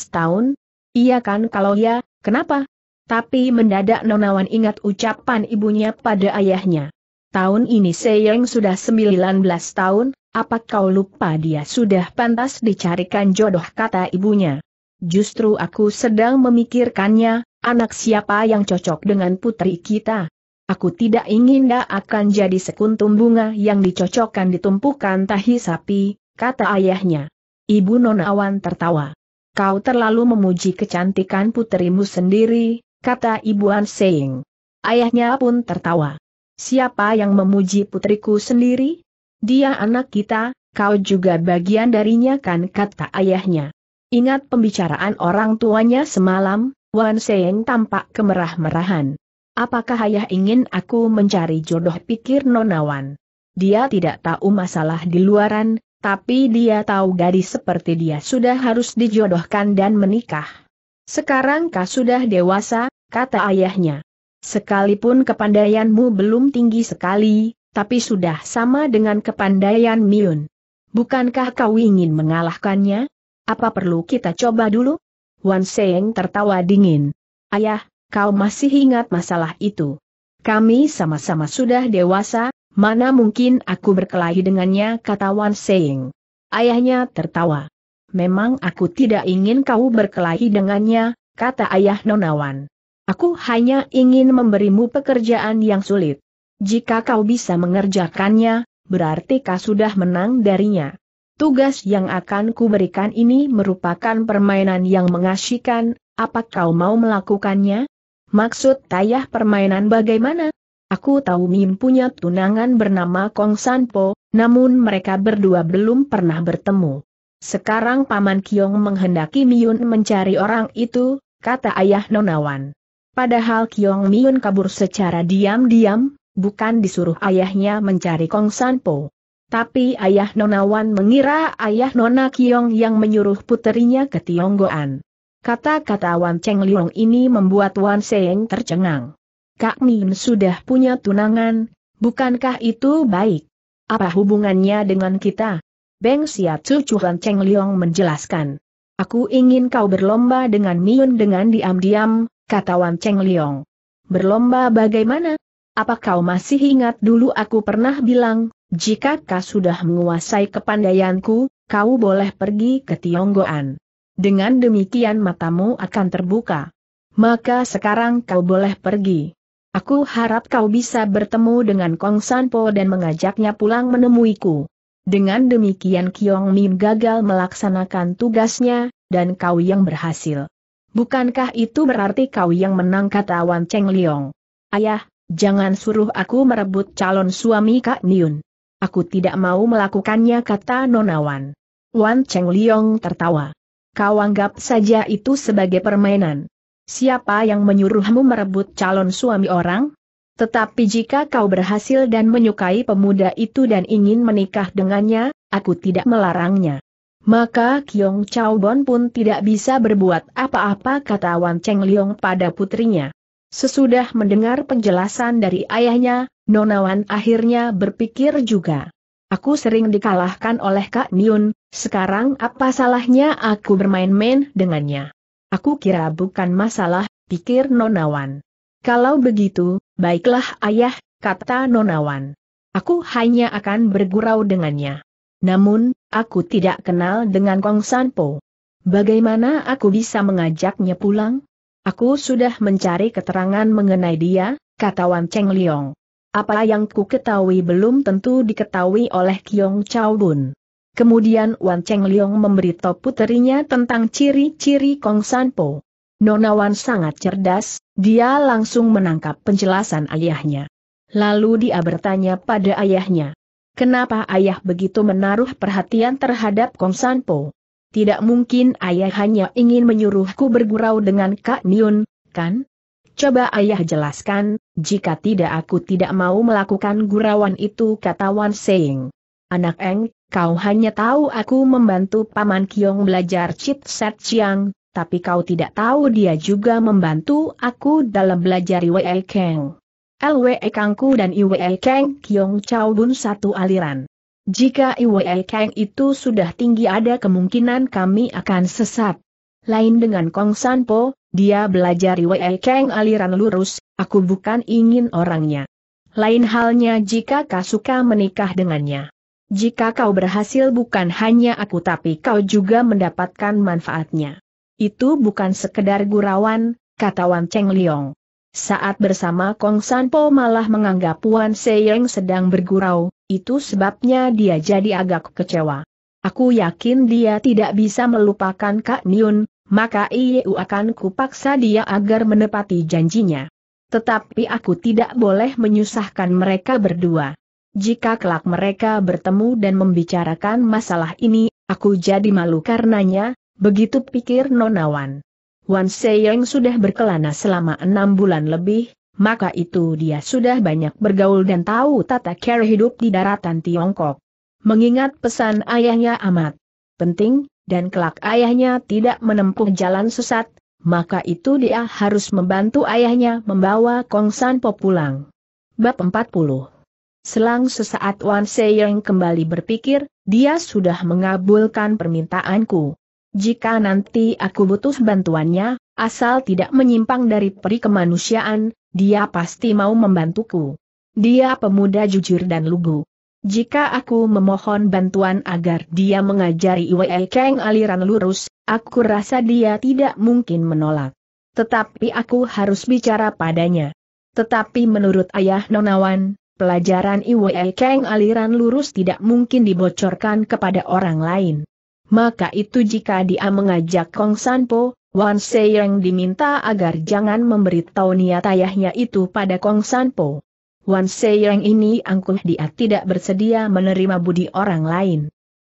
tahun? Iya kan kalau ya, kenapa? Tapi mendadak Nonawan ingat ucapan ibunya pada ayahnya. Tahun ini Seiring sudah 19 tahun, apa kau lupa dia sudah pantas dicarikan jodoh kata ibunya. Justru aku sedang memikirkannya, anak siapa yang cocok dengan putri kita. Aku tidak ingin dia akan jadi sekuntum bunga yang dicocokkan ditumpukan tahi sapi, kata ayahnya. Ibu Nonawan tertawa. Kau terlalu memuji kecantikan putrimu sendiri, kata Ibu An Seing. Ayahnya pun tertawa. Siapa yang memuji putriku sendiri? Dia anak kita, kau juga bagian darinya kan kata ayahnya. Ingat pembicaraan orang tuanya semalam, Wan Seng tampak kemerah-merahan. Apakah ayah ingin aku mencari jodoh pikir nonawan? Dia tidak tahu masalah di luaran, tapi dia tahu gadis seperti dia sudah harus dijodohkan dan menikah. Sekarang kau sudah dewasa, kata ayahnya. Sekalipun kepandaianmu belum tinggi sekali, tapi sudah sama dengan kepandaian Miun. Bukankah kau ingin mengalahkannya? Apa perlu kita coba dulu? Wan Seng tertawa dingin. Ayah, kau masih ingat masalah itu. Kami sama-sama sudah dewasa, mana mungkin aku berkelahi dengannya kata Wan Seng. Ayahnya tertawa. Memang aku tidak ingin kau berkelahi dengannya, kata ayah Nonawan. Aku hanya ingin memberimu pekerjaan yang sulit. Jika kau bisa mengerjakannya, berarti kau sudah menang darinya. Tugas yang akan kuberikan ini merupakan permainan yang mengasyikan, apa kau mau melakukannya? Maksud tayah permainan bagaimana? Aku tahu Mim punya tunangan bernama Kong Sanpo, namun mereka berdua belum pernah bertemu. Sekarang Paman Kiong menghendaki Miun mencari orang itu, kata ayah Nonawan. Padahal Kiong Miun kabur secara diam-diam, bukan disuruh ayahnya mencari Kong Sanpo. Tapi ayah Nonawan mengira ayah Nona Kiong yang menyuruh puterinya ke Tionggoan. Kata-kata Wan Cheng Liong ini membuat Wan Seng tercengang. Kak Min sudah punya tunangan, bukankah itu baik? Apa hubungannya dengan kita? Beng Siatsu Wan Cheng Liong menjelaskan. Aku ingin kau berlomba dengan Miun dengan diam-diam, kata Wan Cheng Liong. Berlomba bagaimana? Apa kau masih ingat dulu aku pernah bilang, jika kau sudah menguasai kepandaianku, kau boleh pergi ke Tionggoan. Dengan demikian matamu akan terbuka. Maka sekarang kau boleh pergi. Aku harap kau bisa bertemu dengan Kong Sanpo dan mengajaknya pulang menemuiku. Dengan demikian Kiong Mim gagal melaksanakan tugasnya, dan kau yang berhasil. Bukankah itu berarti kau yang menang kata Wan Cheng Liong? Ayah, jangan suruh aku merebut calon suami Kak Niun. Aku tidak mau melakukannya kata Nonawan. Wan Cheng Liong tertawa kau anggap saja itu sebagai permainan. Siapa yang menyuruhmu merebut calon suami orang? Tetapi jika kau berhasil dan menyukai pemuda itu dan ingin menikah dengannya, aku tidak melarangnya. Maka Kiong Chao Bon pun tidak bisa berbuat apa-apa kata Wan Cheng Liong pada putrinya. Sesudah mendengar penjelasan dari ayahnya, Nonawan akhirnya berpikir juga. Aku sering dikalahkan oleh Kak Niun, sekarang apa salahnya aku bermain-main dengannya? Aku kira bukan masalah, pikir Nonawan. Kalau begitu, baiklah ayah, kata Nonawan. Aku hanya akan bergurau dengannya. Namun, aku tidak kenal dengan Kong Sanpo. Bagaimana aku bisa mengajaknya pulang? Aku sudah mencari keterangan mengenai dia, kata Wan Cheng Liong. Apa yang ku ketahui belum tentu diketahui oleh Kiong Chao Bun. Kemudian Wan Cheng Liong memberitahu puterinya tentang ciri-ciri Kong San Po. Nona Wan sangat cerdas, dia langsung menangkap penjelasan ayahnya. Lalu dia bertanya pada ayahnya, kenapa ayah begitu menaruh perhatian terhadap Kong San Po? Tidak mungkin ayah hanya ingin menyuruhku bergurau dengan Kak Nyun, kan? Coba ayah jelaskan, jika tidak aku tidak mau melakukan gurauan itu kata Wan Seng. Anak Eng, kau hanya tahu aku membantu Paman Kiong belajar Chit Set Chiang, tapi kau tidak tahu dia juga membantu aku dalam belajar Iwe Kang. Lwe Kangku dan Iwe Kang Kiong Chao Bun satu aliran. Jika Iwe Kang itu sudah tinggi ada kemungkinan kami akan sesat. Lain dengan Kong San Po, dia belajar Wei Kang aliran lurus, aku bukan ingin orangnya. Lain halnya jika kau suka menikah dengannya. Jika kau berhasil bukan hanya aku tapi kau juga mendapatkan manfaatnya. Itu bukan sekedar gurauan, kata Wan Cheng Liong. Saat bersama Kong Sanpo malah menganggap Wan Seyeng sedang bergurau, itu sebabnya dia jadi agak kecewa. Aku yakin dia tidak bisa melupakan Kak Niun, maka Iyu akan kupaksa dia agar menepati janjinya. Tetapi aku tidak boleh menyusahkan mereka berdua. Jika kelak mereka bertemu dan membicarakan masalah ini, aku jadi malu karenanya, begitu pikir Nonawan. Wan Seyeng sudah berkelana selama enam bulan lebih, maka itu dia sudah banyak bergaul dan tahu tata cara hidup di daratan Tiongkok. Mengingat pesan ayahnya amat penting, dan kelak ayahnya tidak menempuh jalan sesat, maka itu dia harus membantu ayahnya membawa Kong San Po pulang. Bab 40 Selang sesaat Wan Seyeng kembali berpikir, dia sudah mengabulkan permintaanku. Jika nanti aku butuh bantuannya, asal tidak menyimpang dari peri kemanusiaan, dia pasti mau membantuku. Dia pemuda jujur dan lugu. Jika aku memohon bantuan agar dia mengajari Iwe Kang aliran lurus, aku rasa dia tidak mungkin menolak. Tetapi aku harus bicara padanya. Tetapi menurut ayah Nonawan, pelajaran Iwe Kang aliran lurus tidak mungkin dibocorkan kepada orang lain. Maka itu jika dia mengajak Kong Sanpo, Wan Seyang diminta agar jangan memberitahu niat ayahnya itu pada Kong Sanpo. Wan Seyang ini angkuh dia tidak bersedia menerima budi orang lain.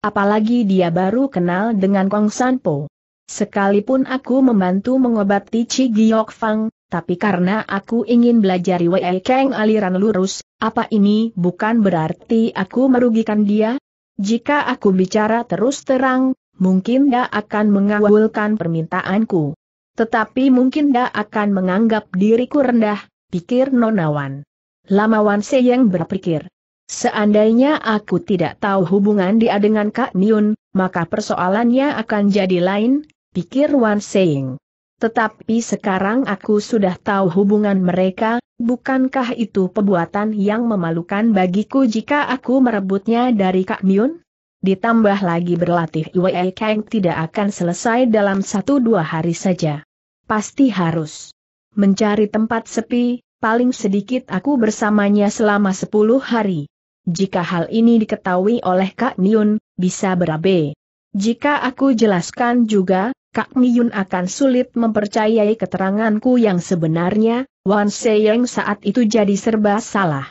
Apalagi dia baru kenal dengan Kong San Po. Sekalipun aku membantu mengobati Chi Giok Fang, tapi karena aku ingin belajar Wei Kang aliran lurus, apa ini bukan berarti aku merugikan dia? Jika aku bicara terus terang, mungkin dia akan mengawulkan permintaanku. Tetapi mungkin dia akan menganggap diriku rendah, pikir Wan. Lama Wan Seyeng berpikir. Seandainya aku tidak tahu hubungan dia dengan Kak Niun, maka persoalannya akan jadi lain, pikir Wan Seyeng. Tetapi sekarang aku sudah tahu hubungan mereka, bukankah itu perbuatan yang memalukan bagiku jika aku merebutnya dari Kak Niun? Ditambah lagi berlatih Wei Kang tidak akan selesai dalam satu dua hari saja. Pasti harus mencari tempat sepi, paling sedikit aku bersamanya selama sepuluh hari. Jika hal ini diketahui oleh Kak Niun, bisa berabe. Jika aku jelaskan juga, Kak Niun akan sulit mempercayai keteranganku yang sebenarnya, Wan Seyeng saat itu jadi serba salah.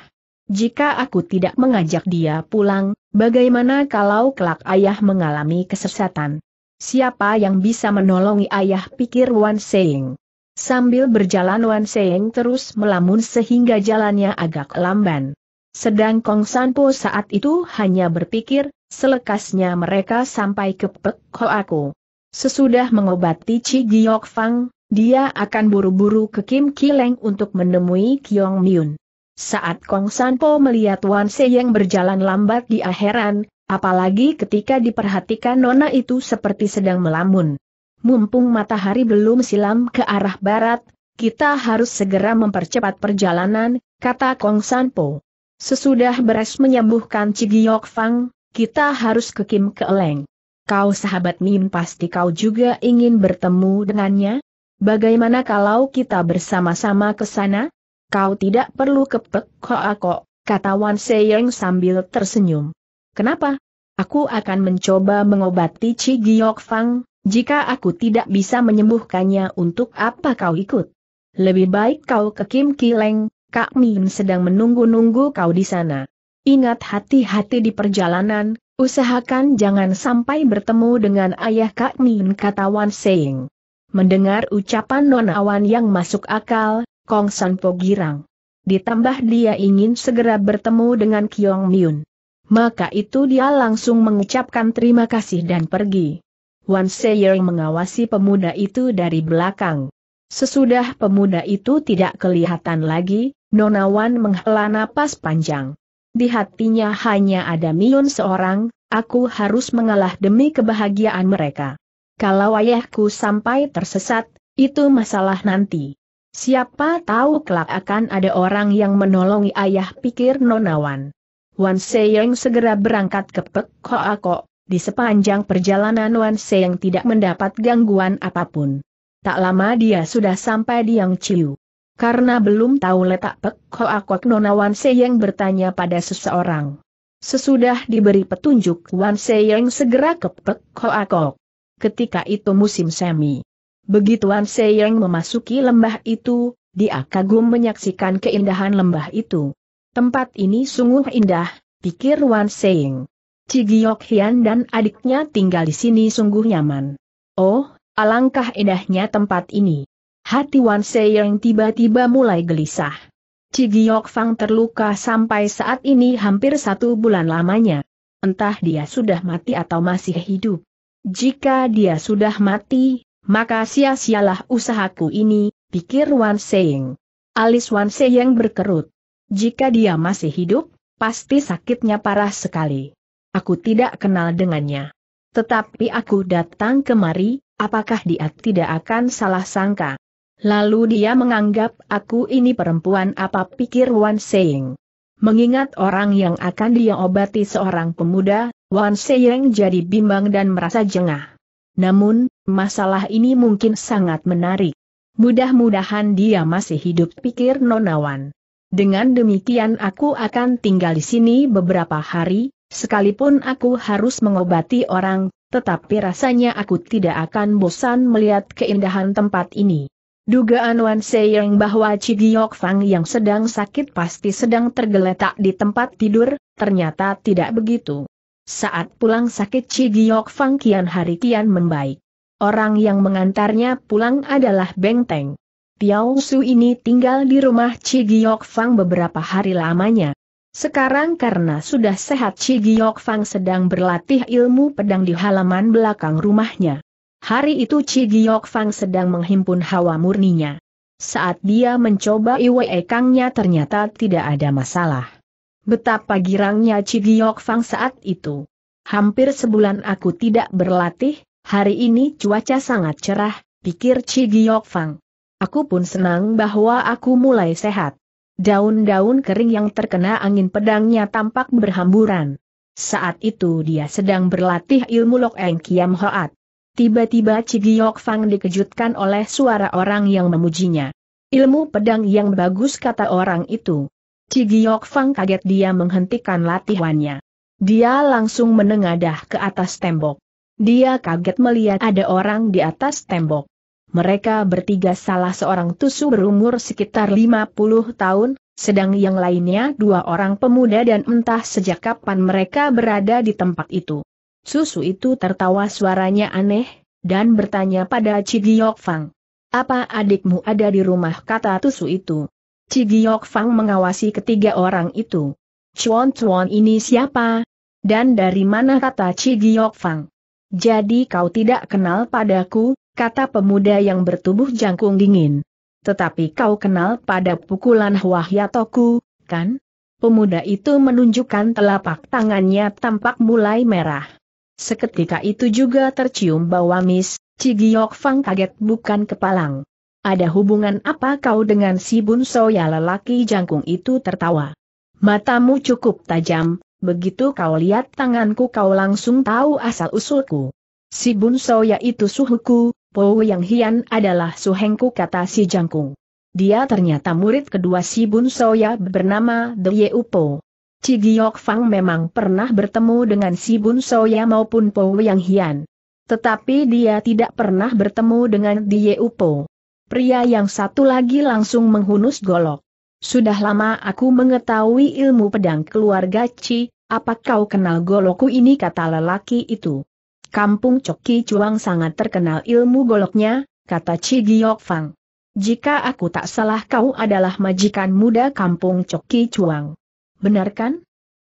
Jika aku tidak mengajak dia pulang, bagaimana kalau kelak ayah mengalami kesesatan? Siapa yang bisa menolongi ayah pikir Wan Seyeng? Sambil berjalan Wan Seng terus melamun sehingga jalannya agak lamban. Sedang Kong Sanpo saat itu hanya berpikir, selekasnya mereka sampai ke Pek aku. Sesudah mengobati Chi Giok Fang, dia akan buru-buru ke Kim Kileng untuk menemui Kiong Myun. Saat Kong Sanpo melihat Wan Seyeng berjalan lambat di akhiran, apalagi ketika diperhatikan nona itu seperti sedang melamun mumpung matahari belum silam ke arah barat, kita harus segera mempercepat perjalanan, kata Kong Sanpo. Sesudah beres menyembuhkan Cigiok Fang, kita harus ke Kim Keeleng. Kau sahabat Mim pasti kau juga ingin bertemu dengannya? Bagaimana kalau kita bersama-sama ke sana? Kau tidak perlu kepek aku, kata Wan Seyeng sambil tersenyum. Kenapa? Aku akan mencoba mengobati Cigiok Fang, jika aku tidak bisa menyembuhkannya untuk apa kau ikut? Lebih baik kau ke Kim Kileng, Kak Min sedang menunggu-nunggu kau di sana. Ingat hati-hati di perjalanan, usahakan jangan sampai bertemu dengan ayah Kak Min kata Wan Seng. Mendengar ucapan awan yang masuk akal, Kong San Po girang. Ditambah dia ingin segera bertemu dengan Kyong Myun. Maka itu dia langsung mengucapkan terima kasih dan pergi. Wan Seyeng mengawasi pemuda itu dari belakang. Sesudah pemuda itu tidak kelihatan lagi, Nona Wan menghela napas panjang. Di hatinya hanya ada Miun seorang, aku harus mengalah demi kebahagiaan mereka. Kalau ayahku sampai tersesat, itu masalah nanti. Siapa tahu kelak akan ada orang yang menolongi ayah pikir Nona Wan Wan Seyeng segera berangkat ke Pek Ako. Di sepanjang perjalanan Wan Seng tidak mendapat gangguan apapun. Tak lama dia sudah sampai di Yang Chiu. Karena belum tahu letak Pek Hoa Kwak Nona Wan Seng bertanya pada seseorang. Sesudah diberi petunjuk Wan Seng segera ke Pek Hoa Kwak. Ketika itu musim semi. Begitu Wan Seng memasuki lembah itu, dia kagum menyaksikan keindahan lembah itu. Tempat ini sungguh indah, pikir Wan Seng. Cigiok Hian dan adiknya tinggal di sini sungguh nyaman. Oh, alangkah indahnya tempat ini. Hati Wan Seyeng tiba-tiba mulai gelisah. Cigiok Fang terluka sampai saat ini hampir satu bulan lamanya. Entah dia sudah mati atau masih hidup. Jika dia sudah mati, maka sia-sialah usahaku ini, pikir Wan Seyeng. Alis Wan Seyeng berkerut. Jika dia masih hidup, pasti sakitnya parah sekali. Aku tidak kenal dengannya. Tetapi aku datang kemari, apakah dia tidak akan salah sangka? Lalu dia menganggap aku ini perempuan apa pikir Wan Seng. Mengingat orang yang akan dia obati seorang pemuda, Wan Seng jadi bimbang dan merasa jengah. Namun, masalah ini mungkin sangat menarik. Mudah-mudahan dia masih hidup pikir Wan. Dengan demikian aku akan tinggal di sini beberapa hari, Sekalipun aku harus mengobati orang, tetapi rasanya aku tidak akan bosan melihat keindahan tempat ini. Dugaan Wan Seyeng bahwa Cigiok Fang yang sedang sakit pasti sedang tergeletak di tempat tidur, ternyata tidak begitu. Saat pulang sakit Cigiok Fang kian hari kian membaik. Orang yang mengantarnya pulang adalah Beng Teng. Piao Su ini tinggal di rumah Cigiok Fang beberapa hari lamanya. Sekarang karena sudah sehat Chi Giok Fang sedang berlatih ilmu pedang di halaman belakang rumahnya. Hari itu Chi Giok Fang sedang menghimpun hawa murninya. Saat dia mencoba Iwe Kangnya ternyata tidak ada masalah. Betapa girangnya Chi Giok Fang saat itu. Hampir sebulan aku tidak berlatih, hari ini cuaca sangat cerah, pikir Chi Giok Fang. Aku pun senang bahwa aku mulai sehat. Daun-daun kering yang terkena angin pedangnya tampak berhamburan. Saat itu dia sedang berlatih ilmu Lok Eng Kiam Hoat. Tiba-tiba Cigiok Fang dikejutkan oleh suara orang yang memujinya. Ilmu pedang yang bagus kata orang itu. Cigiok Fang kaget dia menghentikan latihannya. Dia langsung menengadah ke atas tembok. Dia kaget melihat ada orang di atas tembok. Mereka bertiga salah seorang tusu berumur sekitar 50 tahun, sedang yang lainnya dua orang pemuda dan entah sejak kapan mereka berada di tempat itu. Susu itu tertawa suaranya aneh, dan bertanya pada Cigiok Fang. Apa adikmu ada di rumah kata tusu itu? Cigiok Fang mengawasi ketiga orang itu. Chuan Chuan ini siapa? Dan dari mana kata Cigiok Fang? Jadi kau tidak kenal padaku, kata pemuda yang bertubuh jangkung dingin. Tetapi kau kenal pada pukulan Wahyatoku, kan? Pemuda itu menunjukkan telapak tangannya tampak mulai merah. Seketika itu juga tercium bau amis, Cigiok Fang kaget bukan kepalang. Ada hubungan apa kau dengan si Bunso ya lelaki jangkung itu tertawa. Matamu cukup tajam, begitu kau lihat tanganku kau langsung tahu asal-usulku. Si Bunso ya itu suhuku, Po Yang Hian adalah suhengku kata si jangkung. Dia ternyata murid kedua si Bun Soya bernama De Ye Po. Cigiok Fang memang pernah bertemu dengan si Bun Soya maupun Po Yang Hian. Tetapi dia tidak pernah bertemu dengan De Ye Po. Pria yang satu lagi langsung menghunus golok. Sudah lama aku mengetahui ilmu pedang keluarga Ci, apa kau kenal goloku ini kata lelaki itu. Kampung Coki Cuang sangat terkenal ilmu goloknya, kata Chi Giok Fang. Jika aku tak salah kau adalah majikan muda kampung Coki Cuang. Benar kan?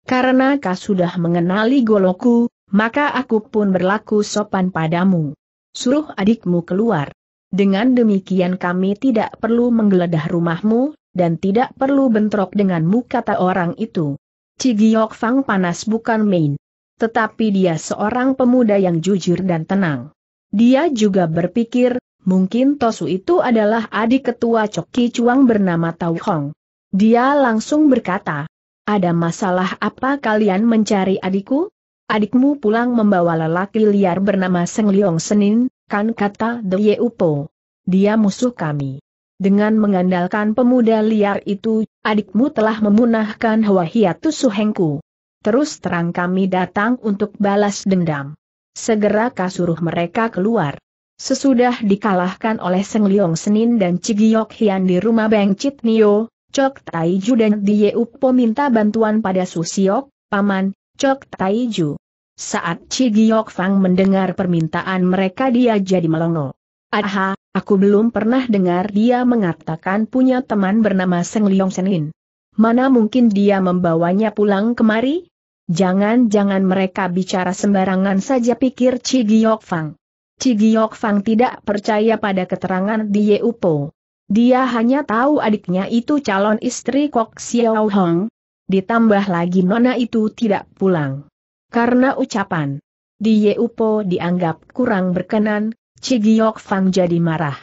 Karena kau sudah mengenali goloku, maka aku pun berlaku sopan padamu. Suruh adikmu keluar. Dengan demikian kami tidak perlu menggeledah rumahmu, dan tidak perlu bentrok denganmu kata orang itu. Cigiok Fang panas bukan main. Tetapi dia seorang pemuda yang jujur dan tenang. Dia juga berpikir, mungkin Tosu itu adalah adik ketua Coki Cuang bernama Tau Hong. Dia langsung berkata, ada masalah apa kalian mencari adikku? Adikmu pulang membawa lelaki liar bernama Seng Liong Senin, kan kata The Ye Upo. Dia musuh kami. Dengan mengandalkan pemuda liar itu, adikmu telah memunahkan Hua Hiatu Suhengku. Terus terang kami datang untuk balas dendam. Segera kasuruh mereka keluar. Sesudah dikalahkan oleh Seng Liong Senin dan Cigiok Hian di rumah Beng Chit Nio, Cok Taiju dan Die minta bantuan pada Susiok, Paman, Cok Taiju. Saat Cigiok Fang mendengar permintaan mereka dia jadi melongo. Aha, aku belum pernah dengar dia mengatakan punya teman bernama Seng Liong Senin. Mana mungkin dia membawanya pulang kemari? Jangan-jangan mereka bicara sembarangan saja pikir Cigiok Fang. Cigiok Fang tidak percaya pada keterangan di Yeupo. Dia hanya tahu adiknya itu calon istri Kok Xiao Hong. Ditambah lagi nona itu tidak pulang. Karena ucapan di Yeupo dianggap kurang berkenan, Cigiok Fang jadi marah.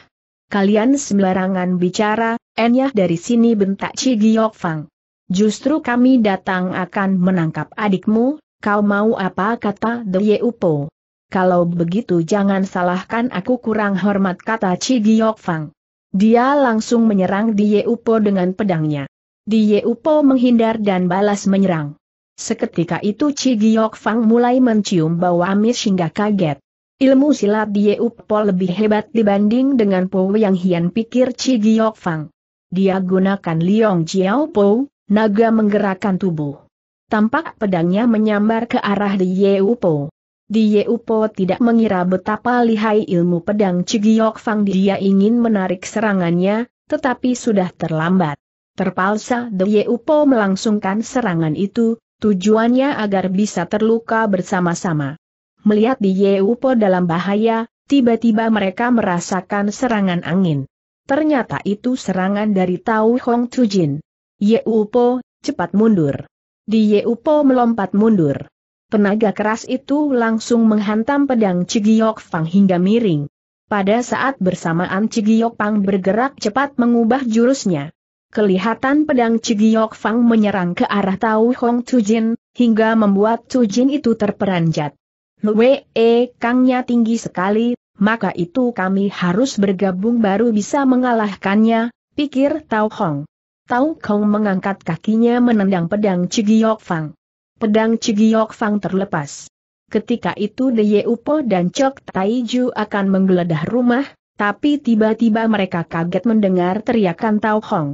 Kalian sembarangan bicara, enyah dari sini bentak Cigiok Fang justru kami datang akan menangkap adikmu, kau mau apa kata The Yeupo. Kalau begitu jangan salahkan aku kurang hormat kata Chi Fang. Dia langsung menyerang Di Yeupo dengan pedangnya. Di Yeupo menghindar dan balas menyerang. Seketika itu Chi Fang mulai mencium bau amis hingga kaget. Ilmu silat Di Yeupo lebih hebat dibanding dengan Po Yang Hian pikir Chi Fang. Dia gunakan Liong Jiao Po, naga menggerakkan tubuh. Tampak pedangnya menyambar ke arah Di Yeupo. Di Yeupo tidak mengira betapa lihai ilmu pedang Cigiok Fang dia ingin menarik serangannya, tetapi sudah terlambat. Terpaksa De Yeupo melangsungkan serangan itu, tujuannya agar bisa terluka bersama-sama. Melihat Di Yeupo dalam bahaya, tiba-tiba mereka merasakan serangan angin. Ternyata itu serangan dari Tau Hong Tujin. Yeupo, cepat mundur. Di Yeupo melompat mundur. Tenaga keras itu langsung menghantam pedang Cigiok Fang hingga miring. Pada saat bersamaan Cigiok Fang bergerak cepat mengubah jurusnya. Kelihatan pedang Cigiok Fang menyerang ke arah Tau Hong Tujin, hingga membuat Tujin itu terperanjat. Lue E Kangnya tinggi sekali, maka itu kami harus bergabung baru bisa mengalahkannya, pikir Tau Hong. Tau Kong mengangkat kakinya menendang pedang Cigiok Fang. Pedang Cigiok Fang terlepas. Ketika itu De Yeupo dan Chok Taiju akan menggeledah rumah, tapi tiba-tiba mereka kaget mendengar teriakan Tau Hong.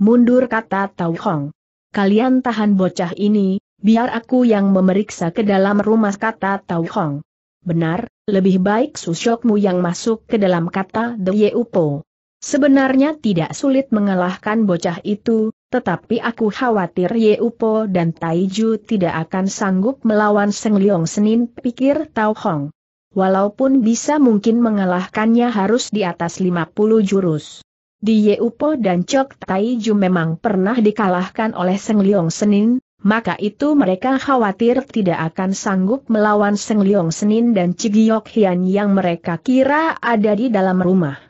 Mundur kata Tau Hong. Kalian tahan bocah ini, biar aku yang memeriksa ke dalam rumah kata Tau Hong. Benar, lebih baik susyokmu yang masuk ke dalam kata De Yeupo. Sebenarnya tidak sulit mengalahkan bocah itu, tetapi aku khawatir Yeupo dan Taiju tidak akan sanggup melawan Seng Leong Senin, pikir Tao Hong. Walaupun bisa mungkin mengalahkannya harus di atas 50 jurus. Di Yeupo dan Chok Taiju memang pernah dikalahkan oleh Seng Leong Senin, maka itu mereka khawatir tidak akan sanggup melawan Seng Leong Senin dan Cigiok Hian yang mereka kira ada di dalam rumah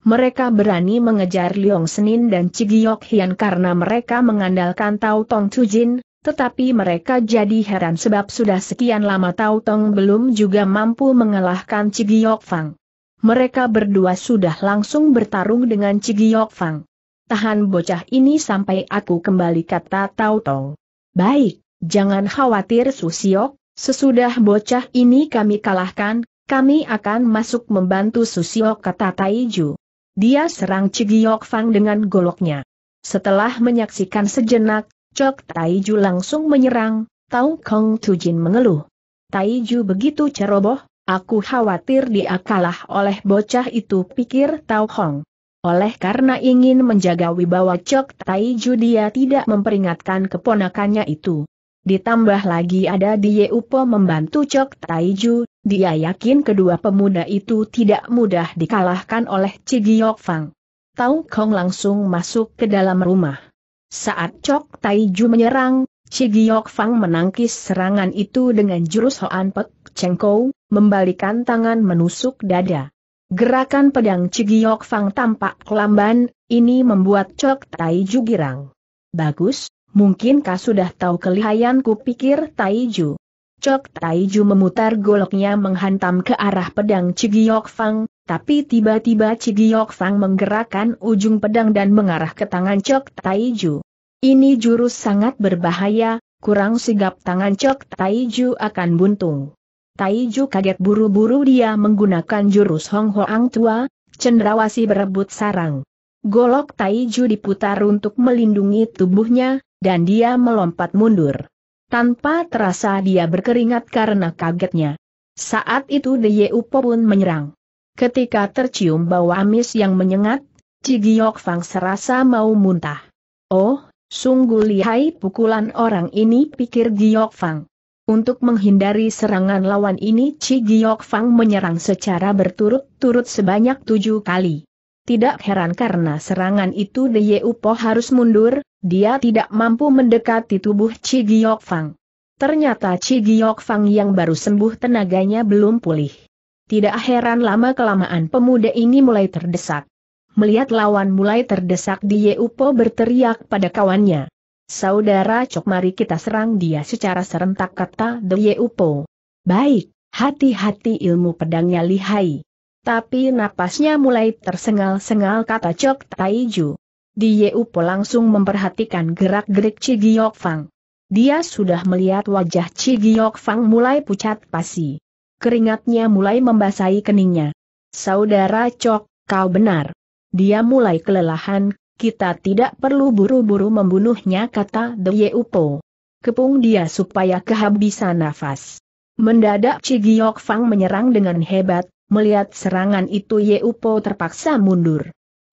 mereka berani mengejar Liong Senin dan Cigiok Hian karena mereka mengandalkan Tao Tong Cujin, tetapi mereka jadi heran sebab sudah sekian lama Tao Tong belum juga mampu mengalahkan Cigiok Fang. Mereka berdua sudah langsung bertarung dengan Cigiok Fang. Tahan bocah ini sampai aku kembali kata Tao Tong. Baik, jangan khawatir Susiok, sesudah bocah ini kami kalahkan, kami akan masuk membantu Susiok kata Taiju. Dia serang Cigiok Fang dengan goloknya. Setelah menyaksikan sejenak, Cok Taiju langsung menyerang, Taung Kong Tujin mengeluh. Taiju begitu ceroboh, aku khawatir dia kalah oleh bocah itu pikir Tau Hong. Oleh karena ingin menjaga wibawa Cok Taiju dia tidak memperingatkan keponakannya itu. Ditambah lagi ada di Yeupo membantu Cok Taiju, dia yakin kedua pemuda itu tidak mudah dikalahkan oleh Cigiok Fang. Tau Kong langsung masuk ke dalam rumah. Saat Cok Taiju menyerang, Cigiok Fang menangkis serangan itu dengan jurus Hoan Pek Cengkou, membalikan tangan menusuk dada. Gerakan pedang Cigiok Fang tampak kelamban, ini membuat Cok Taiju girang. Bagus, mungkin kau sudah tahu kelihayanku pikir Taiju. Cok Taiju memutar goloknya menghantam ke arah pedang Cigiok Fang, tapi tiba-tiba Cigiok Fang menggerakkan ujung pedang dan mengarah ke tangan Cok Taiju. Ini jurus sangat berbahaya, kurang sigap tangan Cok Taiju akan buntung. Taiju kaget buru-buru dia menggunakan jurus Hong Hoang Tua, cendrawasi berebut sarang. Golok Taiju diputar untuk melindungi tubuhnya, dan dia melompat mundur. Tanpa terasa dia berkeringat karena kagetnya. Saat itu Upo pun menyerang. Ketika tercium bau amis yang menyengat, Cigiok Fang serasa mau muntah. Oh, sungguh lihai pukulan orang ini pikir Giok Fang. Untuk menghindari serangan lawan ini Cigiok Fang menyerang secara berturut-turut sebanyak tujuh kali. Tidak heran karena serangan itu Upo harus mundur, dia tidak mampu mendekati tubuh Chi Giok Fang. Ternyata Chi Giok Fang yang baru sembuh tenaganya belum pulih. Tidak heran lama-kelamaan pemuda ini mulai terdesak. Melihat lawan mulai terdesak di Yeupo berteriak pada kawannya. Saudara Cok mari kita serang dia secara serentak kata The Yeupo. Baik, hati-hati ilmu pedangnya lihai. Tapi napasnya mulai tersengal-sengal kata Cok Taiju. Di Yeupo langsung memperhatikan gerak-gerik Cigiok Fang. Dia sudah melihat wajah Cigiok Fang mulai pucat pasi. Keringatnya mulai membasahi keningnya. Saudara Cok, kau benar. Dia mulai kelelahan, kita tidak perlu buru-buru membunuhnya kata The Yeupo. Kepung dia supaya kehabisan nafas. Mendadak Cigiok Fang menyerang dengan hebat, melihat serangan itu Yeupo terpaksa mundur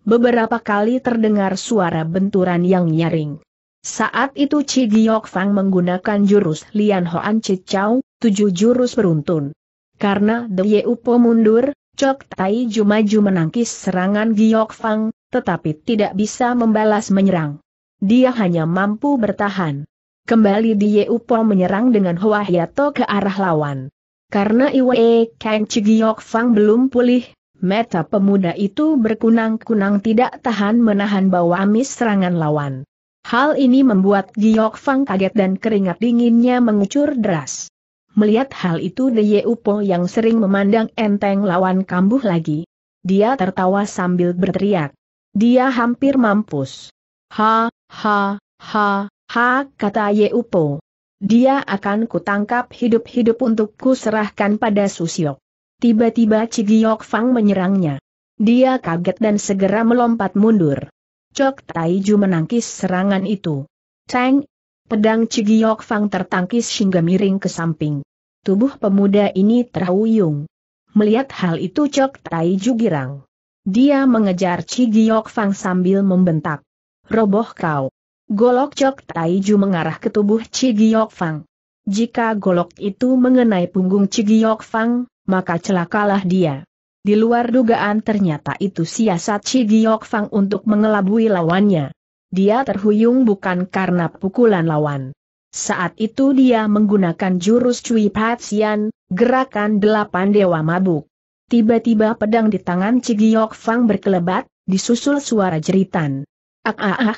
beberapa kali terdengar suara benturan yang nyaring. Saat itu Chi Giok Fang menggunakan jurus Lian Hoan Chau, tujuh jurus beruntun. Karena De Ye Upo mundur, Chok Tai Ju maju menangkis serangan Giok Fang, tetapi tidak bisa membalas menyerang. Dia hanya mampu bertahan. Kembali De Ye Upo menyerang dengan Hoa Hiato ke arah lawan. Karena Iwe Kang Cigiok Fang belum pulih, Meta pemuda itu berkunang-kunang tidak tahan menahan bau amis serangan lawan. Hal ini membuat Giok Fang kaget dan keringat dinginnya mengucur deras. Melihat hal itu De Upo yang sering memandang enteng lawan kambuh lagi. Dia tertawa sambil berteriak. Dia hampir mampus. Ha, ha, ha, ha, kata Yeupo. Dia akan kutangkap hidup-hidup untuk kuserahkan pada Susiok. Tiba-tiba Cigiok Fang menyerangnya. Dia kaget dan segera melompat mundur. Cok Taiju menangkis serangan itu. Ceng! Pedang Cigiok Fang tertangkis hingga miring ke samping. Tubuh pemuda ini terhuyung. Melihat hal itu Cok Taiju girang. Dia mengejar Cigiok Fang sambil membentak. Roboh kau! Golok Cok Taiju mengarah ke tubuh Cigiok Fang. Jika golok itu mengenai punggung Cigiok Fang, maka celakalah dia. Di luar dugaan ternyata itu siasat Chi Giok Fang untuk mengelabui lawannya. Dia terhuyung bukan karena pukulan lawan. Saat itu dia menggunakan jurus Cui Patsian, gerakan delapan dewa mabuk. Tiba-tiba pedang di tangan Cigiok Fang berkelebat, disusul suara jeritan. Ah ah ah.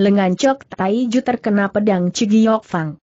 Lengan Cok Taiju terkena pedang Cigiok Fang.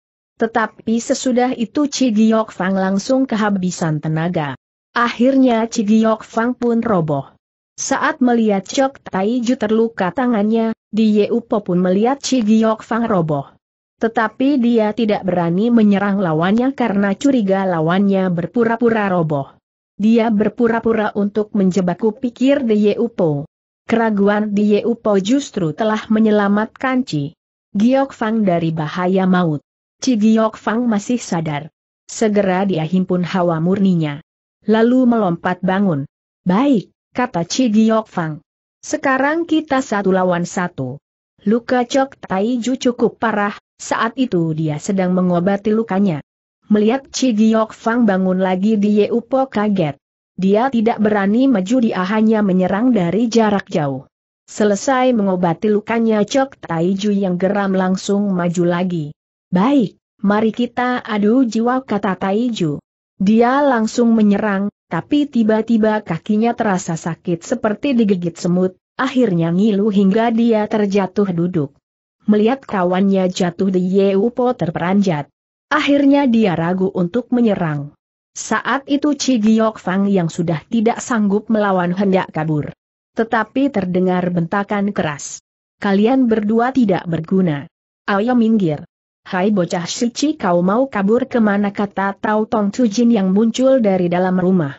Tetapi sesudah itu Cigiok Fang langsung kehabisan tenaga. Akhirnya Cigiok Fang pun roboh. Saat melihat Chok Taiju terluka tangannya, Di Upo pun melihat Cigiok Fang roboh. Tetapi dia tidak berani menyerang lawannya karena curiga lawannya berpura-pura roboh. Dia berpura-pura untuk menjebakku pikir De Upo. Keraguan De Upo justru telah menyelamatkan Ci Giok Fang dari bahaya maut. Cigiok Fang masih sadar. Segera dia himpun hawa murninya. Lalu melompat bangun. Baik, kata Cigiok Fang. Sekarang kita satu lawan satu. Luka Cok Taiju cukup parah, saat itu dia sedang mengobati lukanya. Melihat Cigiok Fang bangun lagi di Yeupo kaget. Dia tidak berani maju dia hanya menyerang dari jarak jauh. Selesai mengobati lukanya Cok Taiju yang geram langsung maju lagi. Baik, mari kita adu jiwa kata Taiju. Dia langsung menyerang, tapi tiba-tiba kakinya terasa sakit seperti digigit semut, akhirnya ngilu hingga dia terjatuh duduk. Melihat kawannya jatuh di Yeupo terperanjat. Akhirnya dia ragu untuk menyerang. Saat itu Chi Giok Fang yang sudah tidak sanggup melawan hendak kabur. Tetapi terdengar bentakan keras. Kalian berdua tidak berguna. Ayo minggir. Hai bocah suci kau mau kabur kemana kata Tau Tong Jin yang muncul dari dalam rumah.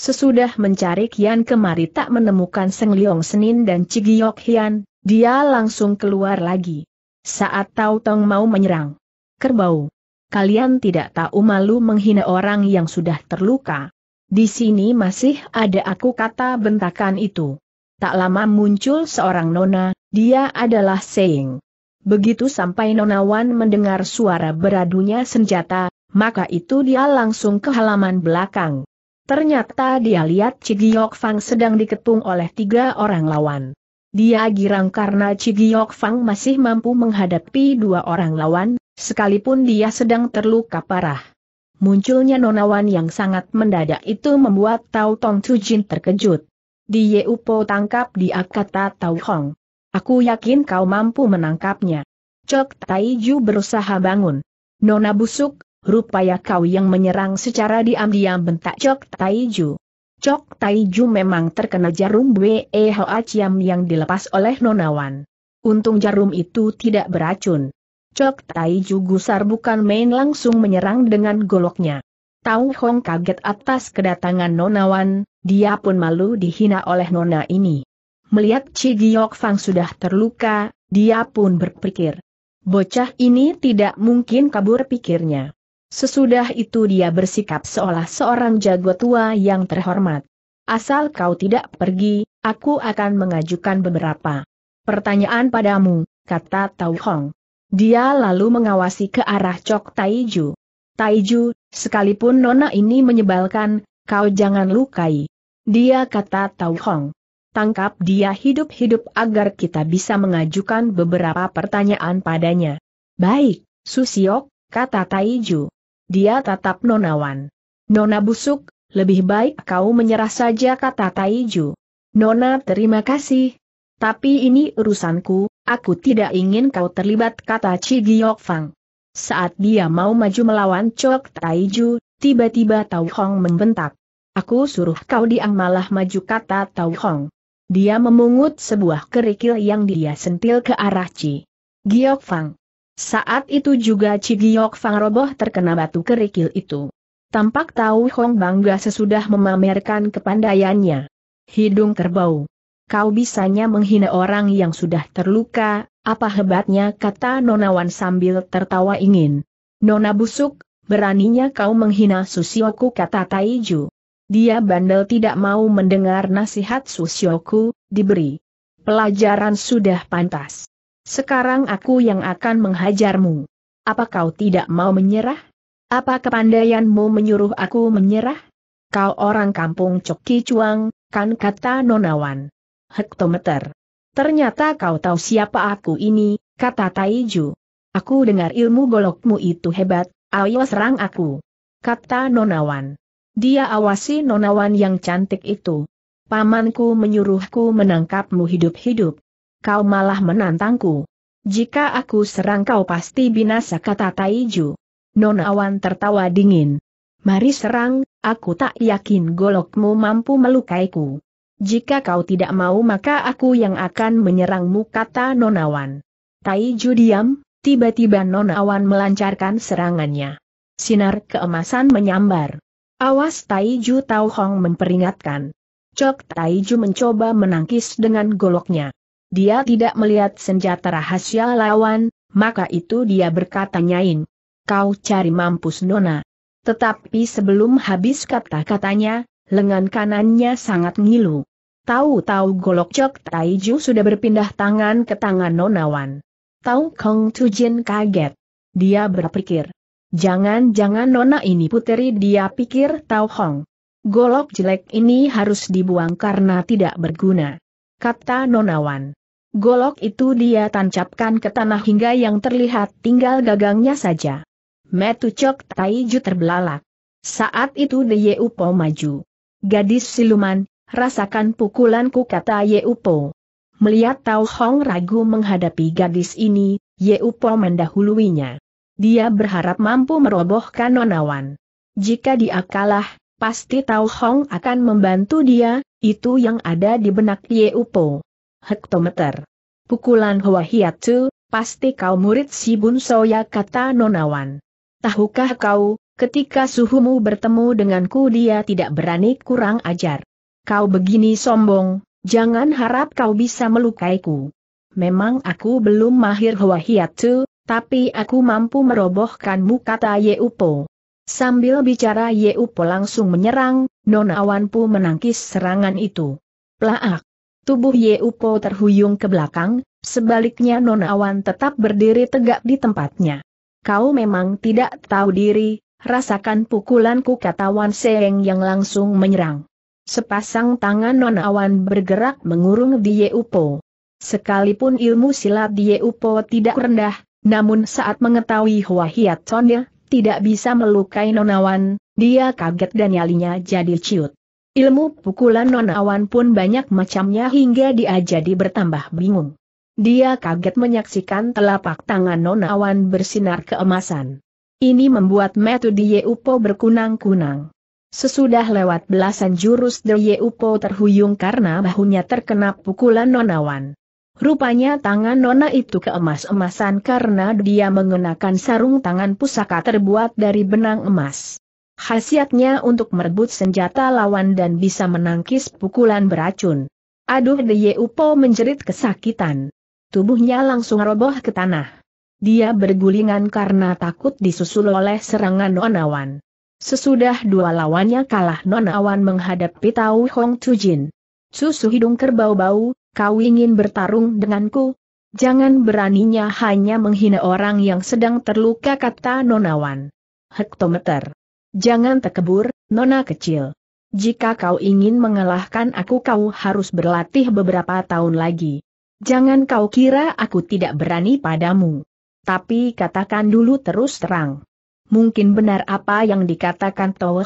Sesudah mencari Kian kemari tak menemukan Seng Leong Senin dan Cigiok Hian, dia langsung keluar lagi. Saat Tau Tong mau menyerang. Kerbau. Kalian tidak tahu malu menghina orang yang sudah terluka. Di sini masih ada aku kata bentakan itu. Tak lama muncul seorang nona, dia adalah Seing. Begitu sampai Nonawan mendengar suara beradunya senjata, maka itu dia langsung ke halaman belakang. Ternyata dia lihat Cigiok Fang sedang diketung oleh tiga orang lawan. Dia girang karena Cigiok Fang masih mampu menghadapi dua orang lawan, sekalipun dia sedang terluka parah. Munculnya Nonawan yang sangat mendadak itu membuat tao Tong Tujin terkejut. Di Yeupo tangkap dia kata tao Hong. Aku yakin kau mampu menangkapnya. Cok Taiju berusaha bangun. Nona busuk, rupanya kau yang menyerang secara diam-diam bentak Cok Taiju. Cok Taiju memang terkena jarum Weho Aciam yang dilepas oleh Nona Wan. Untung jarum itu tidak beracun. Cok Taiju gusar bukan main langsung menyerang dengan goloknya. Tau Hong kaget atas kedatangan Nona Wan, dia pun malu dihina oleh Nona ini. Melihat Chi Giok Fang sudah terluka, dia pun berpikir. Bocah ini tidak mungkin kabur pikirnya. Sesudah itu dia bersikap seolah seorang jago tua yang terhormat. Asal kau tidak pergi, aku akan mengajukan beberapa pertanyaan padamu, kata Tau Hong. Dia lalu mengawasi ke arah Cok Taiju. Taiju, sekalipun nona ini menyebalkan, kau jangan lukai. Dia kata Tau Hong tangkap dia hidup-hidup agar kita bisa mengajukan beberapa pertanyaan padanya. Baik, Susiok, kata Taiju. Dia tatap nonawan. Nona busuk, lebih baik kau menyerah saja kata Taiju. Nona terima kasih. Tapi ini urusanku, aku tidak ingin kau terlibat kata Cigiok Fang. Saat dia mau maju melawan Chok Taiju, tiba-tiba Tau Hong membentak. Aku suruh kau diam malah maju kata Tau Hong. Dia memungut sebuah kerikil yang dia sentil ke arah Ci Giok Fang. Saat itu juga Ci Giok Fang roboh terkena batu kerikil itu. Tampak tahu Hong bangga sesudah memamerkan kepandaiannya. Hidung kerbau. Kau bisanya menghina orang yang sudah terluka, apa hebatnya kata Nonawan sambil tertawa ingin. Nona busuk, beraninya kau menghina Susioku kata Taiju dia bandel tidak mau mendengar nasihat Susyoku, diberi. Pelajaran sudah pantas. Sekarang aku yang akan menghajarmu. Apa kau tidak mau menyerah? Apa kepandaianmu menyuruh aku menyerah? Kau orang kampung Coki Cuang, kan kata nonawan. Hektometer. Ternyata kau tahu siapa aku ini, kata Taiju. Aku dengar ilmu golokmu itu hebat, ayo serang aku. Kata nonawan. Dia awasi nonawan yang cantik itu. Pamanku menyuruhku menangkapmu hidup-hidup. Kau malah menantangku. Jika aku serang kau pasti binasa kata Taiju. Nonawan tertawa dingin. Mari serang, aku tak yakin golokmu mampu melukaiku. Jika kau tidak mau maka aku yang akan menyerangmu kata Nonawan. Taiju diam, tiba-tiba Nonawan melancarkan serangannya. Sinar keemasan menyambar. Awas Taiju Tau Hong memperingatkan. Cok Taiju mencoba menangkis dengan goloknya. Dia tidak melihat senjata rahasia lawan, maka itu dia berkata nyain. Kau cari mampus nona. Tetapi sebelum habis kata-katanya, lengan kanannya sangat ngilu. Tahu-tahu golok Cok Taiju sudah berpindah tangan ke tangan nonawan. Tahu Kong Tujin kaget. Dia berpikir, Jangan-jangan nona ini puteri dia pikir Tau Hong. Golok jelek ini harus dibuang karena tidak berguna. Kata nonawan. Golok itu dia tancapkan ke tanah hingga yang terlihat tinggal gagangnya saja. Metu Metucok Taiju terbelalak. Saat itu De Yeupo maju. Gadis siluman, rasakan pukulanku kata Yeupo. Melihat Tau Hong ragu menghadapi gadis ini, Yeupo mendahuluinya. Dia berharap mampu merobohkan nonawan. Jika dia kalah, pasti Tao Hong akan membantu dia, itu yang ada di benak Ye Upo. Hektometer. Pukulan Hua Hiatsu, pasti kau murid si Bunsoya kata nonawan. Tahukah kau, ketika suhumu bertemu denganku dia tidak berani kurang ajar. Kau begini sombong, jangan harap kau bisa melukaiku. Memang aku belum mahir Hua Hiatsu, tapi aku mampu merobohkanmu kata Yeupo. Sambil bicara Yeupo langsung menyerang, Nonawan pun menangkis serangan itu. Plaak! Tubuh Yeupo terhuyung ke belakang, sebaliknya Nonawan tetap berdiri tegak di tempatnya. Kau memang tidak tahu diri, rasakan pukulanku kata Wan Seeng yang langsung menyerang. Sepasang tangan Nonawan bergerak mengurung di Yeupo. Sekalipun ilmu silat di Yeupo tidak rendah, namun saat mengetahui Hua Hiat ya, tidak bisa melukai nonawan, dia kaget dan nyalinya jadi ciut. Ilmu pukulan nonawan pun banyak macamnya hingga dia jadi bertambah bingung. Dia kaget menyaksikan telapak tangan nonawan bersinar keemasan. Ini membuat metu di Yeupo berkunang-kunang. Sesudah lewat belasan jurus de Yeupo terhuyung karena bahunya terkena pukulan nonawan. Rupanya tangan Nona itu keemas-emasan karena dia mengenakan sarung tangan pusaka terbuat dari benang emas. Khasiatnya untuk merebut senjata lawan dan bisa menangkis pukulan beracun. Aduh De Upo menjerit kesakitan. Tubuhnya langsung roboh ke tanah. Dia bergulingan karena takut disusul oleh serangan Nonawan. Sesudah dua lawannya kalah Nonawan menghadapi Tau Hong Tujin. Susu hidung kerbau-bau, kau ingin bertarung denganku? Jangan beraninya hanya menghina orang yang sedang terluka kata nonawan. Hektometer. Jangan tekebur, nona kecil. Jika kau ingin mengalahkan aku kau harus berlatih beberapa tahun lagi. Jangan kau kira aku tidak berani padamu. Tapi katakan dulu terus terang. Mungkin benar apa yang dikatakan Towo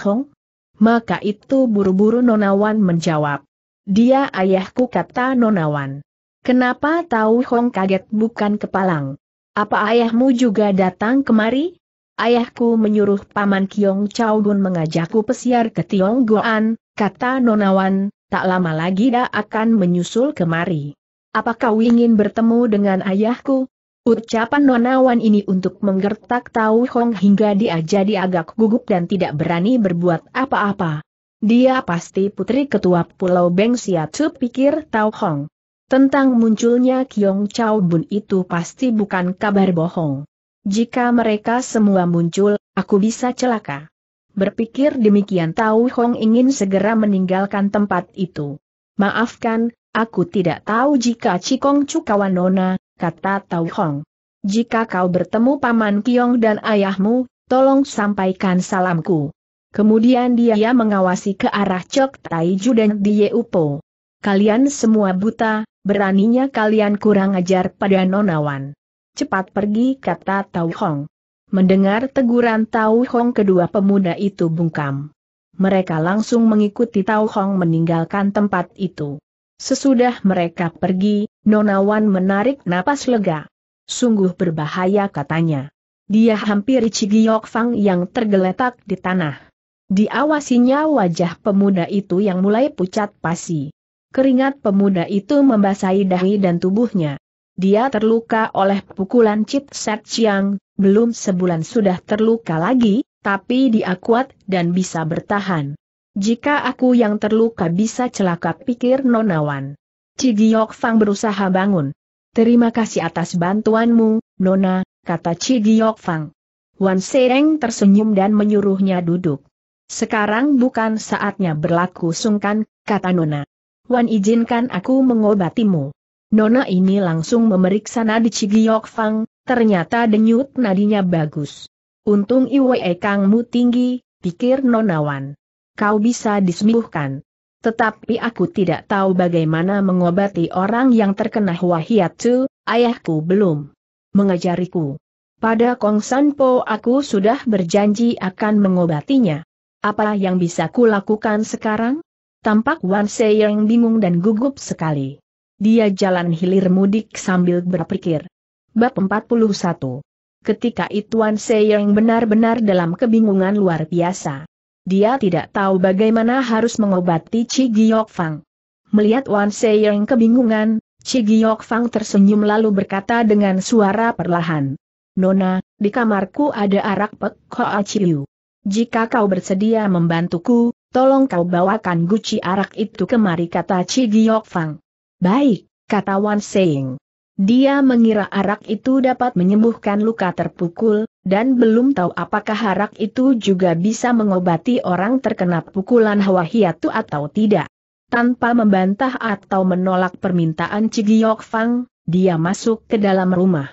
Maka itu buru-buru nonawan menjawab. Dia ayahku kata Nonawan. Kenapa tahu Hong kaget bukan kepalang? Apa ayahmu juga datang kemari? Ayahku menyuruh Paman Kiong Chow mengajakku pesiar ke Tiong Goan, kata Nonawan, tak lama lagi dia akan menyusul kemari. Apakah kau ingin bertemu dengan ayahku? Ucapan Nonawan ini untuk menggertak Tau Hong hingga dia jadi agak gugup dan tidak berani berbuat apa-apa. Dia pasti putri ketua Pulau Beng Siacu pikir Tau Hong. Tentang munculnya Kiong Chao Bun itu pasti bukan kabar bohong. Jika mereka semua muncul, aku bisa celaka. Berpikir demikian Tau Hong ingin segera meninggalkan tempat itu. Maafkan, aku tidak tahu jika Cikong Cukawan Nona, kata Tau Hong. Jika kau bertemu Paman Kiong dan ayahmu, tolong sampaikan salamku. Kemudian dia mengawasi ke arah Cok Taiju dan Dieupo. Kalian semua buta, beraninya kalian kurang ajar pada nonawan. Cepat pergi kata Tau Hong. Mendengar teguran Tau Hong kedua pemuda itu bungkam. Mereka langsung mengikuti Tau Hong meninggalkan tempat itu. Sesudah mereka pergi, nonawan menarik napas lega. Sungguh berbahaya katanya. Dia hampir Cigiok Fang yang tergeletak di tanah. Diawasinya wajah pemuda itu yang mulai pucat pasi. Keringat pemuda itu membasahi dahi dan tubuhnya. Dia terluka oleh pukulan Chit Set Chiang, belum sebulan sudah terluka lagi, tapi dia kuat dan bisa bertahan. Jika aku yang terluka bisa celaka pikir Nonawan. Cigiok Fang berusaha bangun. Terima kasih atas bantuanmu, Nona, kata Cigiok Fang. Wan Sereng tersenyum dan menyuruhnya duduk. Sekarang bukan saatnya berlaku sungkan, kata Nona. Wan izinkan aku mengobatimu. Nona ini langsung memeriksa nadi Cigiok Fang, ternyata denyut nadinya bagus. Untung iwe kangmu tinggi, pikir Nona Wan. Kau bisa disembuhkan. Tetapi aku tidak tahu bagaimana mengobati orang yang terkena wahiatu, ayahku belum mengajariku. Pada Kong Sanpo aku sudah berjanji akan mengobatinya. Apa yang bisa kulakukan sekarang? Tampak Wan Seyong bingung dan gugup sekali. Dia jalan hilir mudik sambil berpikir. Bab 41 Ketika itu Wan Seyong benar-benar dalam kebingungan luar biasa. Dia tidak tahu bagaimana harus mengobati Chi Giok Fang. Melihat Wan Seyong kebingungan, Chi Giok Fang tersenyum lalu berkata dengan suara perlahan. Nona, di kamarku ada arak pek koa ciu. Jika kau bersedia membantuku, tolong kau bawakan guci arak itu kemari kata Chi Giok Fang. Baik, kata Wan Seng. Dia mengira arak itu dapat menyembuhkan luka terpukul, dan belum tahu apakah arak itu juga bisa mengobati orang terkena pukulan hawa hiatu atau tidak. Tanpa membantah atau menolak permintaan Cigiok Fang, dia masuk ke dalam rumah.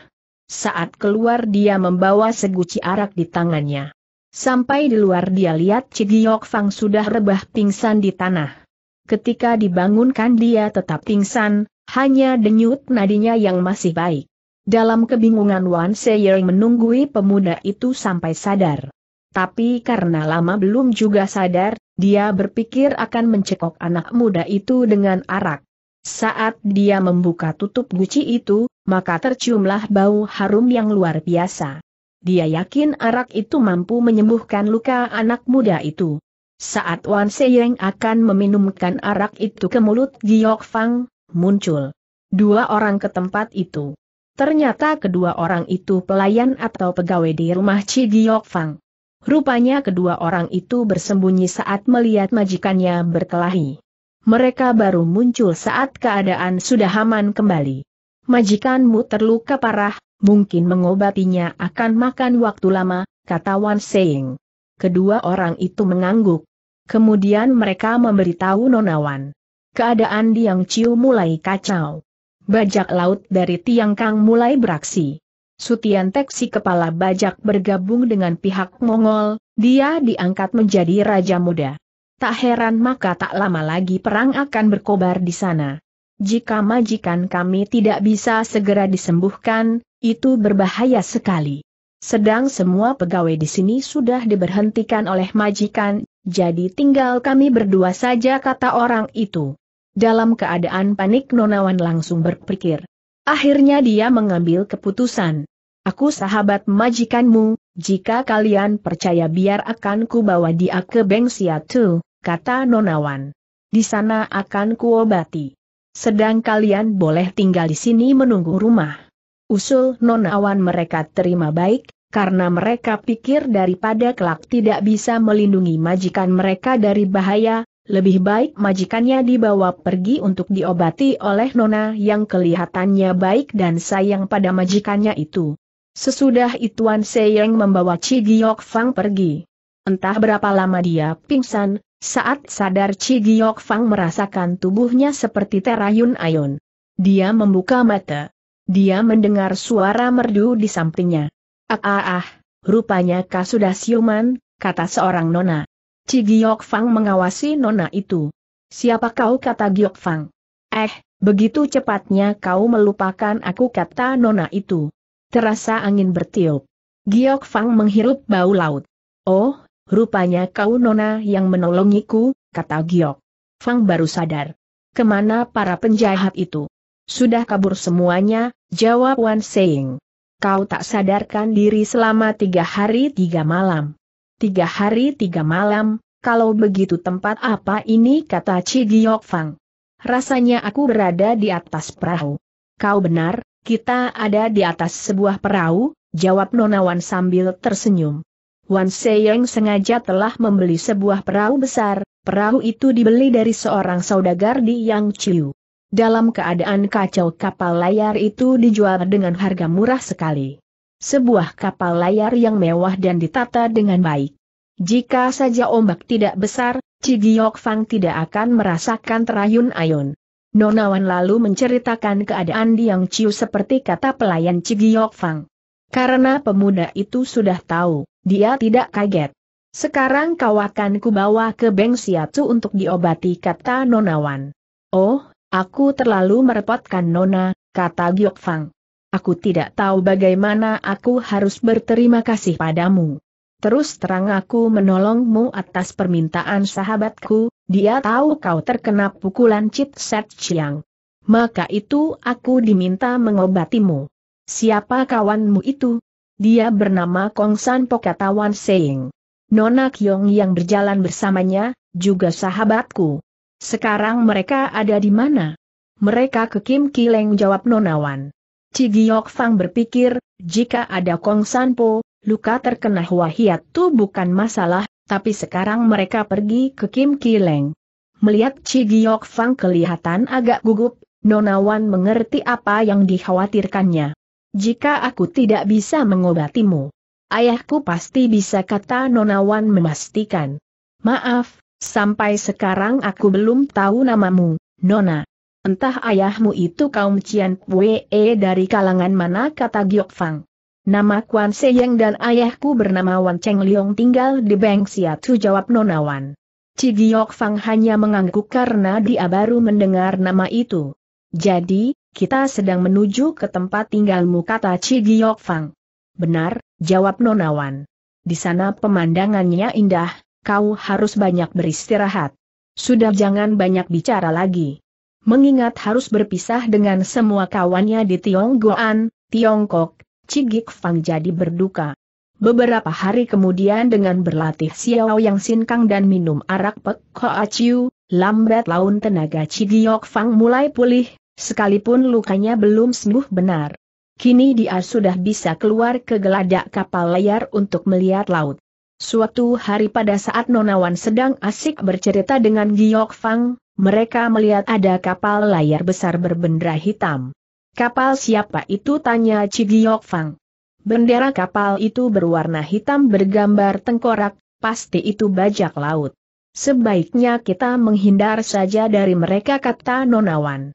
Saat keluar dia membawa seguci arak di tangannya. Sampai di luar dia lihat Cigiok Fang sudah rebah pingsan di tanah. Ketika dibangunkan dia tetap pingsan, hanya denyut nadinya yang masih baik. Dalam kebingungan Wan Seyer menunggui pemuda itu sampai sadar. Tapi karena lama belum juga sadar, dia berpikir akan mencekok anak muda itu dengan arak. Saat dia membuka tutup guci itu, maka terciumlah bau harum yang luar biasa. Dia yakin arak itu mampu menyembuhkan luka anak muda itu. Saat Wan Seyeng akan meminumkan arak itu ke mulut Giok Fang, muncul dua orang ke tempat itu. Ternyata kedua orang itu pelayan atau pegawai di rumah Ci Giok Fang. Rupanya kedua orang itu bersembunyi saat melihat majikannya berkelahi. Mereka baru muncul saat keadaan sudah aman kembali. Majikanmu terluka parah, mungkin mengobatinya akan makan waktu lama, kata Wan Seng. Kedua orang itu mengangguk. Kemudian mereka memberitahu Nonawan. Keadaan di Yang Ciu mulai kacau. Bajak laut dari Tiang Kang mulai beraksi. Sutian Teksi kepala bajak bergabung dengan pihak Mongol, dia diangkat menjadi raja muda. Tak heran maka tak lama lagi perang akan berkobar di sana. Jika majikan kami tidak bisa segera disembuhkan, itu berbahaya sekali. Sedang semua pegawai di sini sudah diberhentikan oleh majikan, jadi tinggal kami berdua saja kata orang itu. Dalam keadaan panik Nonawan langsung berpikir. Akhirnya dia mengambil keputusan. Aku sahabat majikanmu, jika kalian percaya biar akan ku bawa dia ke Bengsiatu, kata Nonawan. Di sana akan kuobati. Sedang kalian boleh tinggal di sini menunggu rumah. Usul nonawan mereka terima baik, karena mereka pikir daripada kelak tidak bisa melindungi majikan mereka dari bahaya, lebih baik majikannya dibawa pergi untuk diobati oleh nona yang kelihatannya baik dan sayang pada majikannya itu. Sesudah Ituan Seyeng membawa Ci Giok Fang pergi. Entah berapa lama dia pingsan, saat sadar Chi Giok Fang merasakan tubuhnya seperti terayun-ayun. Dia membuka mata. Dia mendengar suara merdu di sampingnya. Ah ah ah, rupanya kau sudah siuman, kata seorang nona. Chi Giok Fang mengawasi nona itu. Siapa kau kata Giok Fang? Eh, begitu cepatnya kau melupakan aku kata nona itu. Terasa angin bertiup. Giok Fang menghirup bau laut. Oh, Rupanya kau nona yang menolongiku, kata Giok. Fang baru sadar. Kemana para penjahat itu? Sudah kabur semuanya, jawab Wan Seng. Kau tak sadarkan diri selama tiga hari tiga malam. Tiga hari tiga malam, kalau begitu tempat apa ini kata Chi Giok Fang. Rasanya aku berada di atas perahu. Kau benar, kita ada di atas sebuah perahu, jawab Nonawan sambil tersenyum. Wan Seyeng sengaja telah membeli sebuah perahu besar, perahu itu dibeli dari seorang saudagar di Yang Chiu. Dalam keadaan kacau kapal layar itu dijual dengan harga murah sekali. Sebuah kapal layar yang mewah dan ditata dengan baik. Jika saja ombak tidak besar, Cigiok Fang tidak akan merasakan terayun-ayun. Nonawan lalu menceritakan keadaan di Yang Chiu seperti kata pelayan Cigiok Fang. Karena pemuda itu sudah tahu dia tidak kaget. Sekarang kau akan kubawa ke Beng Siatu untuk diobati kata Nonawan. Oh, aku terlalu merepotkan Nona, kata Giok Fang. Aku tidak tahu bagaimana aku harus berterima kasih padamu. Terus terang aku menolongmu atas permintaan sahabatku, dia tahu kau terkena pukulan Chit Set Chiang. Maka itu aku diminta mengobatimu. Siapa kawanmu itu? Dia bernama Kong San Pokatawan Seing. Nona Kyong yang berjalan bersamanya, juga sahabatku. Sekarang mereka ada di mana? Mereka ke Kim Kileng jawab Nonawan. Cigiok Fang berpikir, jika ada Kong San Sanpo, luka terkena wahiat tuh bukan masalah, tapi sekarang mereka pergi ke Kim Kileng. Melihat Cigiok Fang kelihatan agak gugup, Nonawan mengerti apa yang dikhawatirkannya. Jika aku tidak bisa mengobatimu, ayahku pasti bisa kata Nonawan memastikan. Maaf, sampai sekarang aku belum tahu namamu, Nona. Entah ayahmu itu kaum Cian Pue dari kalangan mana kata Giok Fang. Nama Kuan Seyeng dan ayahku bernama Wan Cheng Liong tinggal di Beng Siatu jawab Nonawan. Ci Giok Fang hanya mengangguk karena dia baru mendengar nama itu. Jadi, kita sedang menuju ke tempat tinggalmu kata Cigiok Fang. Benar, jawab Nonawan. Di sana pemandangannya indah, kau harus banyak beristirahat. Sudah jangan banyak bicara lagi. Mengingat harus berpisah dengan semua kawannya di Tionggoan, Tiongkok, Cigiok Fang jadi berduka. Beberapa hari kemudian dengan berlatih Xiao Yang Sinkang dan minum arak Pek ko Chiu, lambat laun tenaga Cigiok Fang mulai pulih, Sekalipun lukanya belum sembuh benar. Kini dia sudah bisa keluar ke geladak kapal layar untuk melihat laut. Suatu hari pada saat Nonawan sedang asik bercerita dengan Giok Fang, mereka melihat ada kapal layar besar berbendera hitam. Kapal siapa itu tanya Giok Fang. Bendera kapal itu berwarna hitam bergambar tengkorak, pasti itu bajak laut. Sebaiknya kita menghindar saja dari mereka kata Nonawan.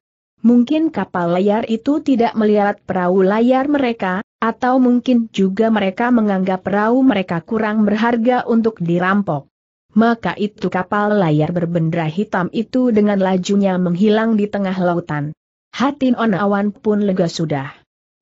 Mungkin kapal layar itu tidak melihat perahu layar mereka, atau mungkin juga mereka menganggap perahu mereka kurang berharga untuk dirampok. Maka itu kapal layar berbendera hitam itu dengan lajunya menghilang di tengah lautan. Hati Nonawan pun lega sudah.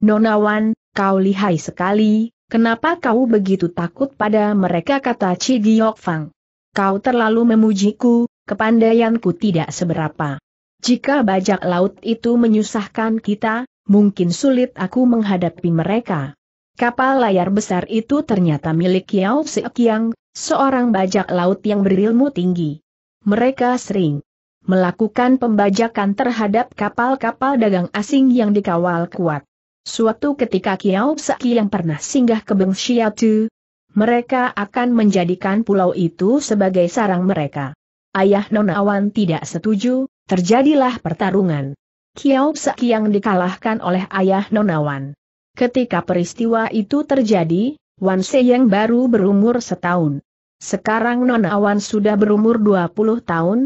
Nonawan, kau lihai sekali, kenapa kau begitu takut pada mereka kata Ci Fang. Kau terlalu memujiku, kepandaianku tidak seberapa. Jika bajak laut itu menyusahkan kita, mungkin sulit aku menghadapi mereka. Kapal layar besar itu ternyata milik Yao Sekiang, seorang bajak laut yang berilmu tinggi. Mereka sering melakukan pembajakan terhadap kapal-kapal dagang asing yang dikawal kuat. Suatu ketika Kiao Saki yang pernah singgah ke Bengsiatu, mereka akan menjadikan pulau itu sebagai sarang mereka. Ayah Nonawan tidak setuju, Terjadilah pertarungan. Kiao Sakyang dikalahkan oleh ayah Nonawan. Ketika peristiwa itu terjadi, Wan Seyeng baru berumur setahun. Sekarang Nonawan sudah berumur 20 tahun.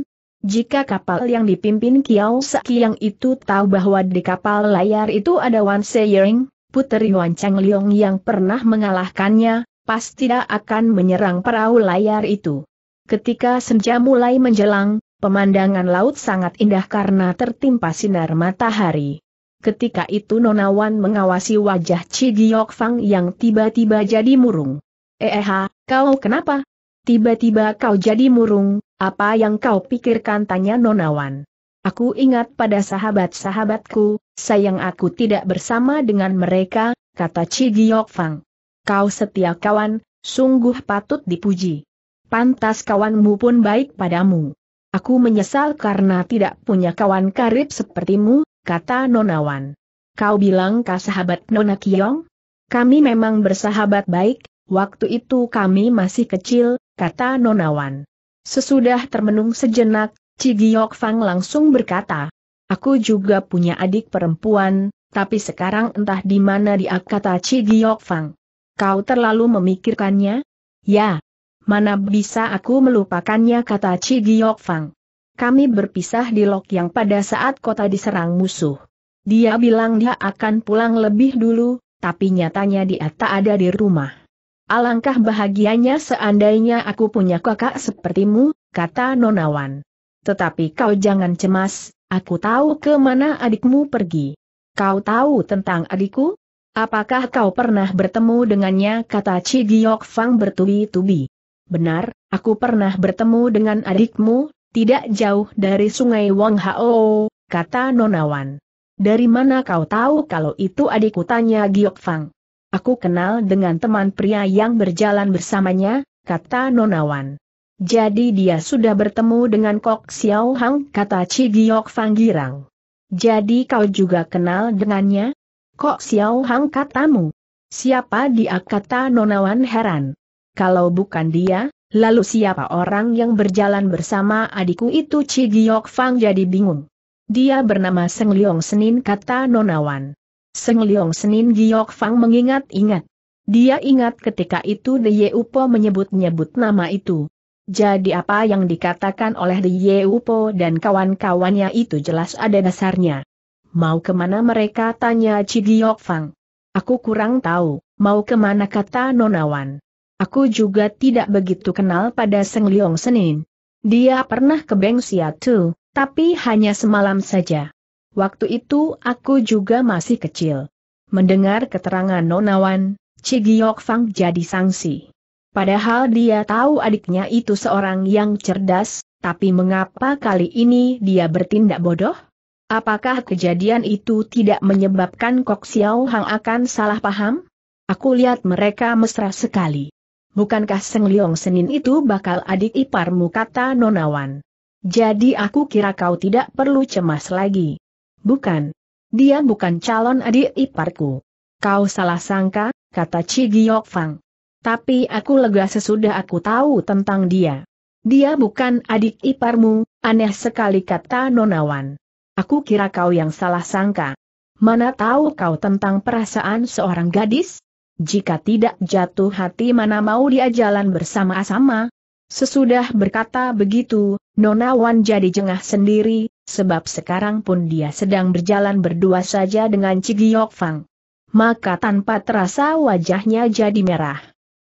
Jika kapal yang dipimpin Kiao Sakyang itu tahu bahwa di kapal layar itu ada Wan Seyeng, puteri Wan Chang Leong yang pernah mengalahkannya, pasti tidak akan menyerang perahu layar itu. Ketika senja mulai menjelang, Pemandangan laut sangat indah karena tertimpa sinar matahari. Ketika itu Nona Wan mengawasi wajah Chi Giok Fang yang tiba-tiba jadi murung. Eha, eh, kau kenapa? Tiba-tiba kau jadi murung, apa yang kau pikirkan tanya Nona Wan. Aku ingat pada sahabat-sahabatku, sayang aku tidak bersama dengan mereka, kata Chi Giok Fang. Kau setia kawan, sungguh patut dipuji. Pantas kawanmu pun baik padamu. Aku menyesal karena tidak punya kawan karib sepertimu, kata Nonawan. Kau bilang kah sahabat Nona Kiong? Kami memang bersahabat baik, waktu itu kami masih kecil, kata Nonawan. Sesudah termenung sejenak, Cigiok Fang langsung berkata, Aku juga punya adik perempuan, tapi sekarang entah di mana dia kata Cigiok Fang. Kau terlalu memikirkannya? Ya, mana bisa aku melupakannya kata Chi Giok Fang. Kami berpisah di Lok yang pada saat kota diserang musuh. Dia bilang dia akan pulang lebih dulu, tapi nyatanya dia tak ada di rumah. Alangkah bahagianya seandainya aku punya kakak sepertimu, kata Nonawan. Tetapi kau jangan cemas, aku tahu ke mana adikmu pergi. Kau tahu tentang adikku? Apakah kau pernah bertemu dengannya kata Chi Giok Fang bertubi-tubi. Benar, aku pernah bertemu dengan adikmu, tidak jauh dari sungai Wang Hao, kata Nonawan. Dari mana kau tahu kalau itu adikku tanya Giok Fang? Aku kenal dengan teman pria yang berjalan bersamanya, kata Nonawan. Jadi dia sudah bertemu dengan Kok Xiao Hang, kata Chi Giok Fang girang. Jadi kau juga kenal dengannya? Kok Xiao Hang katamu? Siapa dia kata Nonawan heran. Kalau bukan dia, lalu siapa orang yang berjalan bersama adikku itu Ci Giok Fang jadi bingung. Dia bernama Seng Leong Senin kata Nonawan. Seng Leong Senin Giok Fang mengingat-ingat. Dia ingat ketika itu De Yeupo menyebut-nyebut nama itu. Jadi apa yang dikatakan oleh De Yeupo dan kawan-kawannya itu jelas ada dasarnya. Mau kemana mereka tanya Ci Giok Fang. Aku kurang tahu, mau kemana kata Nonawan. Aku juga tidak begitu kenal pada Seng Liong Senin. Dia pernah ke Beng Siatu, tapi hanya semalam saja. Waktu itu aku juga masih kecil. Mendengar keterangan Nonawan, Cigiok Fang jadi sangsi. Padahal dia tahu adiknya itu seorang yang cerdas, tapi mengapa kali ini dia bertindak bodoh? Apakah kejadian itu tidak menyebabkan Kok Xiao Hang akan salah paham? Aku lihat mereka mesra sekali bukankah Seng Liong Senin itu bakal adik iparmu kata Nonawan. Jadi aku kira kau tidak perlu cemas lagi. Bukan. Dia bukan calon adik iparku. Kau salah sangka, kata Cigiok Fang. Tapi aku lega sesudah aku tahu tentang dia. Dia bukan adik iparmu, aneh sekali kata Nonawan. Aku kira kau yang salah sangka. Mana tahu kau tentang perasaan seorang gadis? Jika tidak jatuh hati mana mau dia jalan bersama-sama? Sesudah berkata begitu, Nona Wan jadi jengah sendiri, sebab sekarang pun dia sedang berjalan berdua saja dengan Cigiok Fang. Maka tanpa terasa wajahnya jadi merah.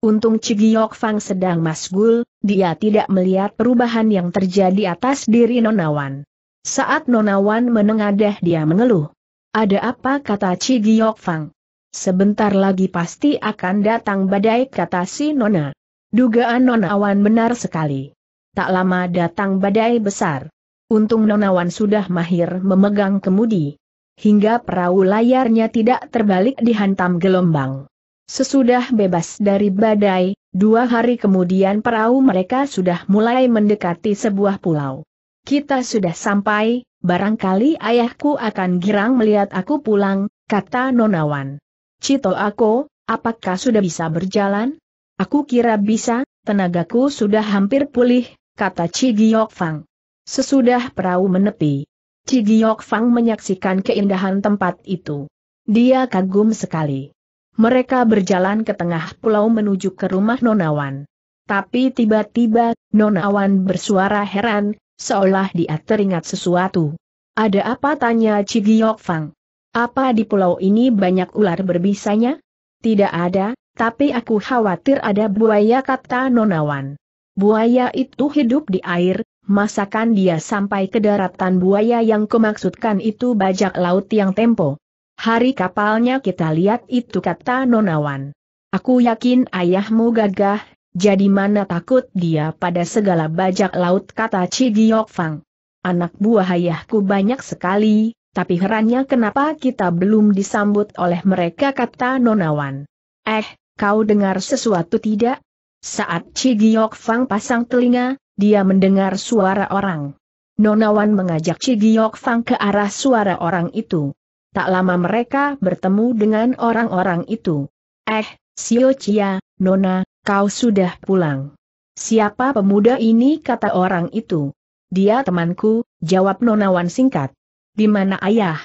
Untung Cigiok Fang sedang masgul, dia tidak melihat perubahan yang terjadi atas diri Nona Wan. Saat Nona Wan menengadah dia mengeluh. Ada apa kata Cigiok Fang? Sebentar lagi pasti akan datang badai kata si Nona. Dugaan Nona Nonawan benar sekali. Tak lama datang badai besar. Untung Nona Nonawan sudah mahir memegang kemudi. Hingga perahu layarnya tidak terbalik dihantam gelombang. Sesudah bebas dari badai, dua hari kemudian perahu mereka sudah mulai mendekati sebuah pulau. Kita sudah sampai, barangkali ayahku akan girang melihat aku pulang, kata Nonawan. Cito aku, apakah sudah bisa berjalan? Aku kira bisa, tenagaku sudah hampir pulih, kata Cigiok Fang. Sesudah perahu menepi, Cigiok Fang menyaksikan keindahan tempat itu. Dia kagum sekali. Mereka berjalan ke tengah pulau menuju ke rumah Nonawan. Tapi tiba-tiba, Nonawan bersuara heran, seolah dia teringat sesuatu. Ada apa tanya Cigiok Fang? Apa di pulau ini banyak ular berbisanya? Tidak ada, tapi aku khawatir ada buaya kata nonawan. Buaya itu hidup di air, masakan dia sampai ke daratan buaya yang kumaksudkan itu bajak laut yang tempo. Hari kapalnya kita lihat itu kata nonawan. Aku yakin ayahmu gagah, jadi mana takut dia pada segala bajak laut kata Cigiok Fang. Anak buah ayahku banyak sekali, tapi herannya kenapa kita belum disambut oleh mereka kata Nonawan. Eh, kau dengar sesuatu tidak? Saat Cigiok Fang pasang telinga, dia mendengar suara orang. Nonawan mengajak Cigiok Fang ke arah suara orang itu. Tak lama mereka bertemu dengan orang-orang itu. Eh, Sio Cia, Nona, kau sudah pulang. Siapa pemuda ini kata orang itu. Dia temanku, jawab Nonawan singkat. Di mana ayah?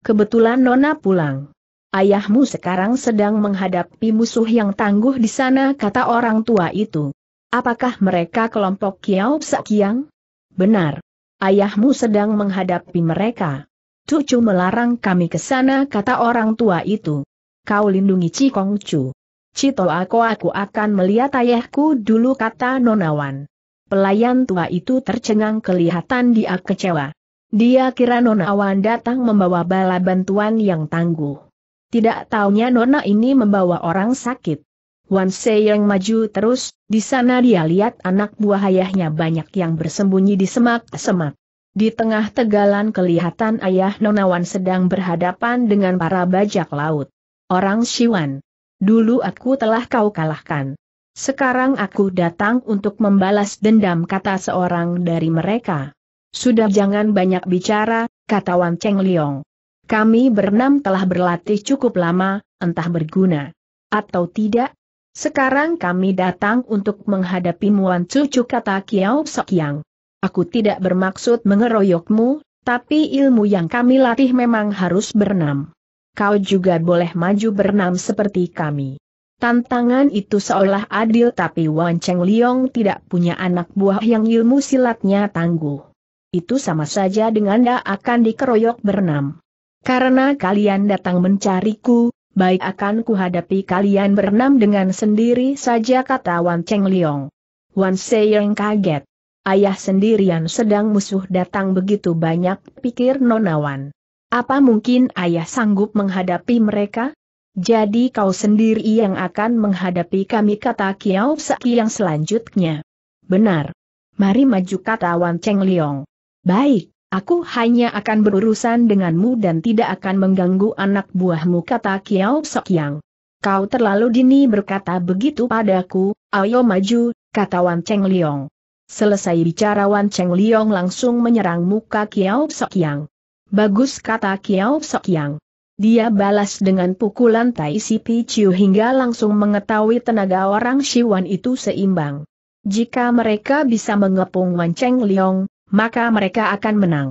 Kebetulan Nona pulang. Ayahmu sekarang sedang menghadapi musuh yang tangguh di sana kata orang tua itu. Apakah mereka kelompok Kiao Kiang? Benar. Ayahmu sedang menghadapi mereka. Cucu melarang kami ke sana kata orang tua itu. Kau lindungi Cikong Chu. Cito aku aku akan melihat ayahku dulu kata Nonawan. Pelayan tua itu tercengang kelihatan dia kecewa. Dia kira Nona Awan datang membawa bala bantuan yang tangguh. Tidak taunya Nona ini membawa orang sakit. Wan yang maju terus, di sana dia lihat anak buah ayahnya banyak yang bersembunyi di semak-semak. Di tengah tegalan kelihatan ayah nonawan sedang berhadapan dengan para bajak laut. Orang Siwan. Dulu aku telah kau kalahkan. Sekarang aku datang untuk membalas dendam kata seorang dari mereka. Sudah jangan banyak bicara, kata Wan Cheng Liong. Kami berenam telah berlatih cukup lama, entah berguna atau tidak. Sekarang kami datang untuk menghadapi Muan Cucu kata Kiao Sokyang. Aku tidak bermaksud mengeroyokmu, tapi ilmu yang kami latih memang harus berenam. Kau juga boleh maju berenam seperti kami. Tantangan itu seolah adil tapi Wan Cheng Liong tidak punya anak buah yang ilmu silatnya tangguh. Itu sama saja dengan dia akan dikeroyok berenam. Karena kalian datang mencariku, baik akan kuhadapi kalian berenam dengan sendiri saja kata Wan Cheng Liong. Wan Seyeng kaget. Ayah sendirian sedang musuh datang begitu banyak, pikir Nonawan. Apa mungkin ayah sanggup menghadapi mereka? Jadi kau sendiri yang akan menghadapi kami kata Kiao Seki yang selanjutnya. Benar. Mari maju kata Wan Cheng Liong. Baik, aku hanya akan berurusan denganmu dan tidak akan mengganggu anak buahmu kata Kiao Sokyang. Kau terlalu dini berkata begitu padaku, ayo maju, kata Wan Cheng Liong. Selesai bicara Wan Cheng Liong langsung menyerang muka Kiao Sokyang. Bagus kata Kiao Sokyang. Dia balas dengan pukulan Tai Si Pichu hingga langsung mengetahui tenaga orang Shiwan itu seimbang. Jika mereka bisa mengepung Wan Cheng Liong, maka mereka akan menang.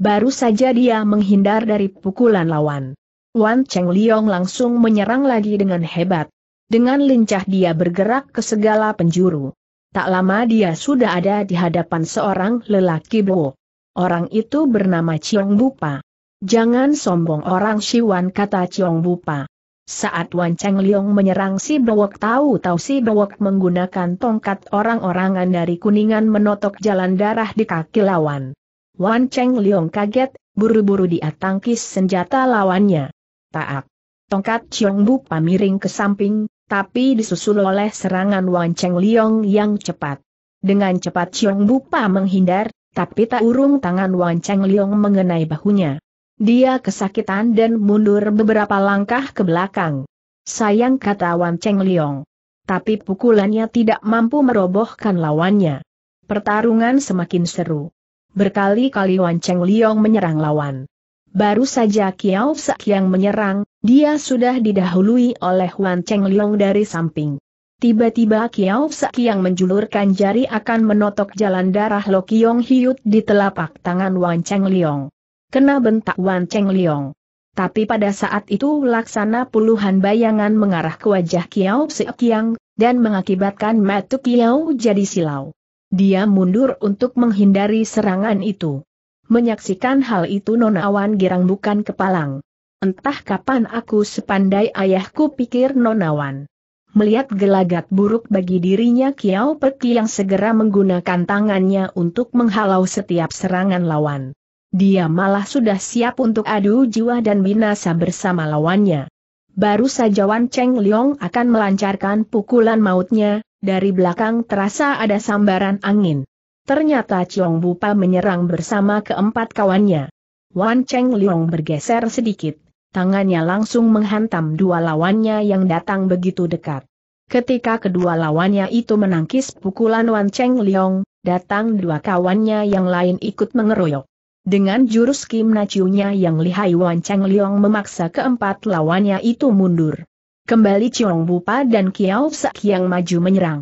Baru saja dia menghindar dari pukulan lawan. Wan Cheng Liong langsung menyerang lagi dengan hebat. Dengan lincah dia bergerak ke segala penjuru. Tak lama dia sudah ada di hadapan seorang lelaki bo. Orang itu bernama Chiong Bupa. Jangan sombong orang Siwan kata Chiong Bupa. Saat Wan Cheng Liong menyerang si Bewok tahu-tahu si Bewok menggunakan tongkat orang-orangan dari kuningan menotok jalan darah di kaki lawan. Wan Cheng Liong kaget, buru-buru dia tangkis senjata lawannya. Taak. Tongkat Chiong Bu pamiring ke samping, tapi disusul oleh serangan Wan Cheng Liong yang cepat. Dengan cepat Chiong Bu menghindar, tapi tak urung tangan Wan Cheng Liong mengenai bahunya. Dia kesakitan dan mundur beberapa langkah ke belakang. Sayang kata Wan Cheng Liong. Tapi pukulannya tidak mampu merobohkan lawannya. Pertarungan semakin seru. Berkali-kali Wan Cheng Liong menyerang lawan. Baru saja Kiao Sak yang menyerang, dia sudah didahului oleh Wan Cheng Liong dari samping. Tiba-tiba Kiao Sak yang menjulurkan jari akan menotok jalan darah Lo Kiong Hiut di telapak tangan Wan Cheng Liong. Kena bentak Wan Cheng Liong. Tapi pada saat itu laksana puluhan bayangan mengarah ke wajah Kiao Sekiang, dan mengakibatkan mata Kiao jadi silau. Dia mundur untuk menghindari serangan itu. Menyaksikan hal itu Nonawan girang bukan kepalang. Entah kapan aku sepandai ayahku pikir Nonawan. Melihat gelagat buruk bagi dirinya Kiao Peki yang segera menggunakan tangannya untuk menghalau setiap serangan lawan. Dia malah sudah siap untuk adu jiwa dan binasa bersama lawannya. Baru saja Wan Cheng Leong akan melancarkan pukulan mautnya, dari belakang terasa ada sambaran angin. Ternyata Chiong Bupa menyerang bersama keempat kawannya. Wan Cheng Leong bergeser sedikit, tangannya langsung menghantam dua lawannya yang datang begitu dekat. Ketika kedua lawannya itu menangkis pukulan Wan Cheng Leong, datang dua kawannya yang lain ikut mengeroyok. Dengan jurus Kim Naciunya yang lihai Wan Chang Liong memaksa keempat lawannya itu mundur. Kembali Chiong Bupa dan Kiao Sak yang maju menyerang.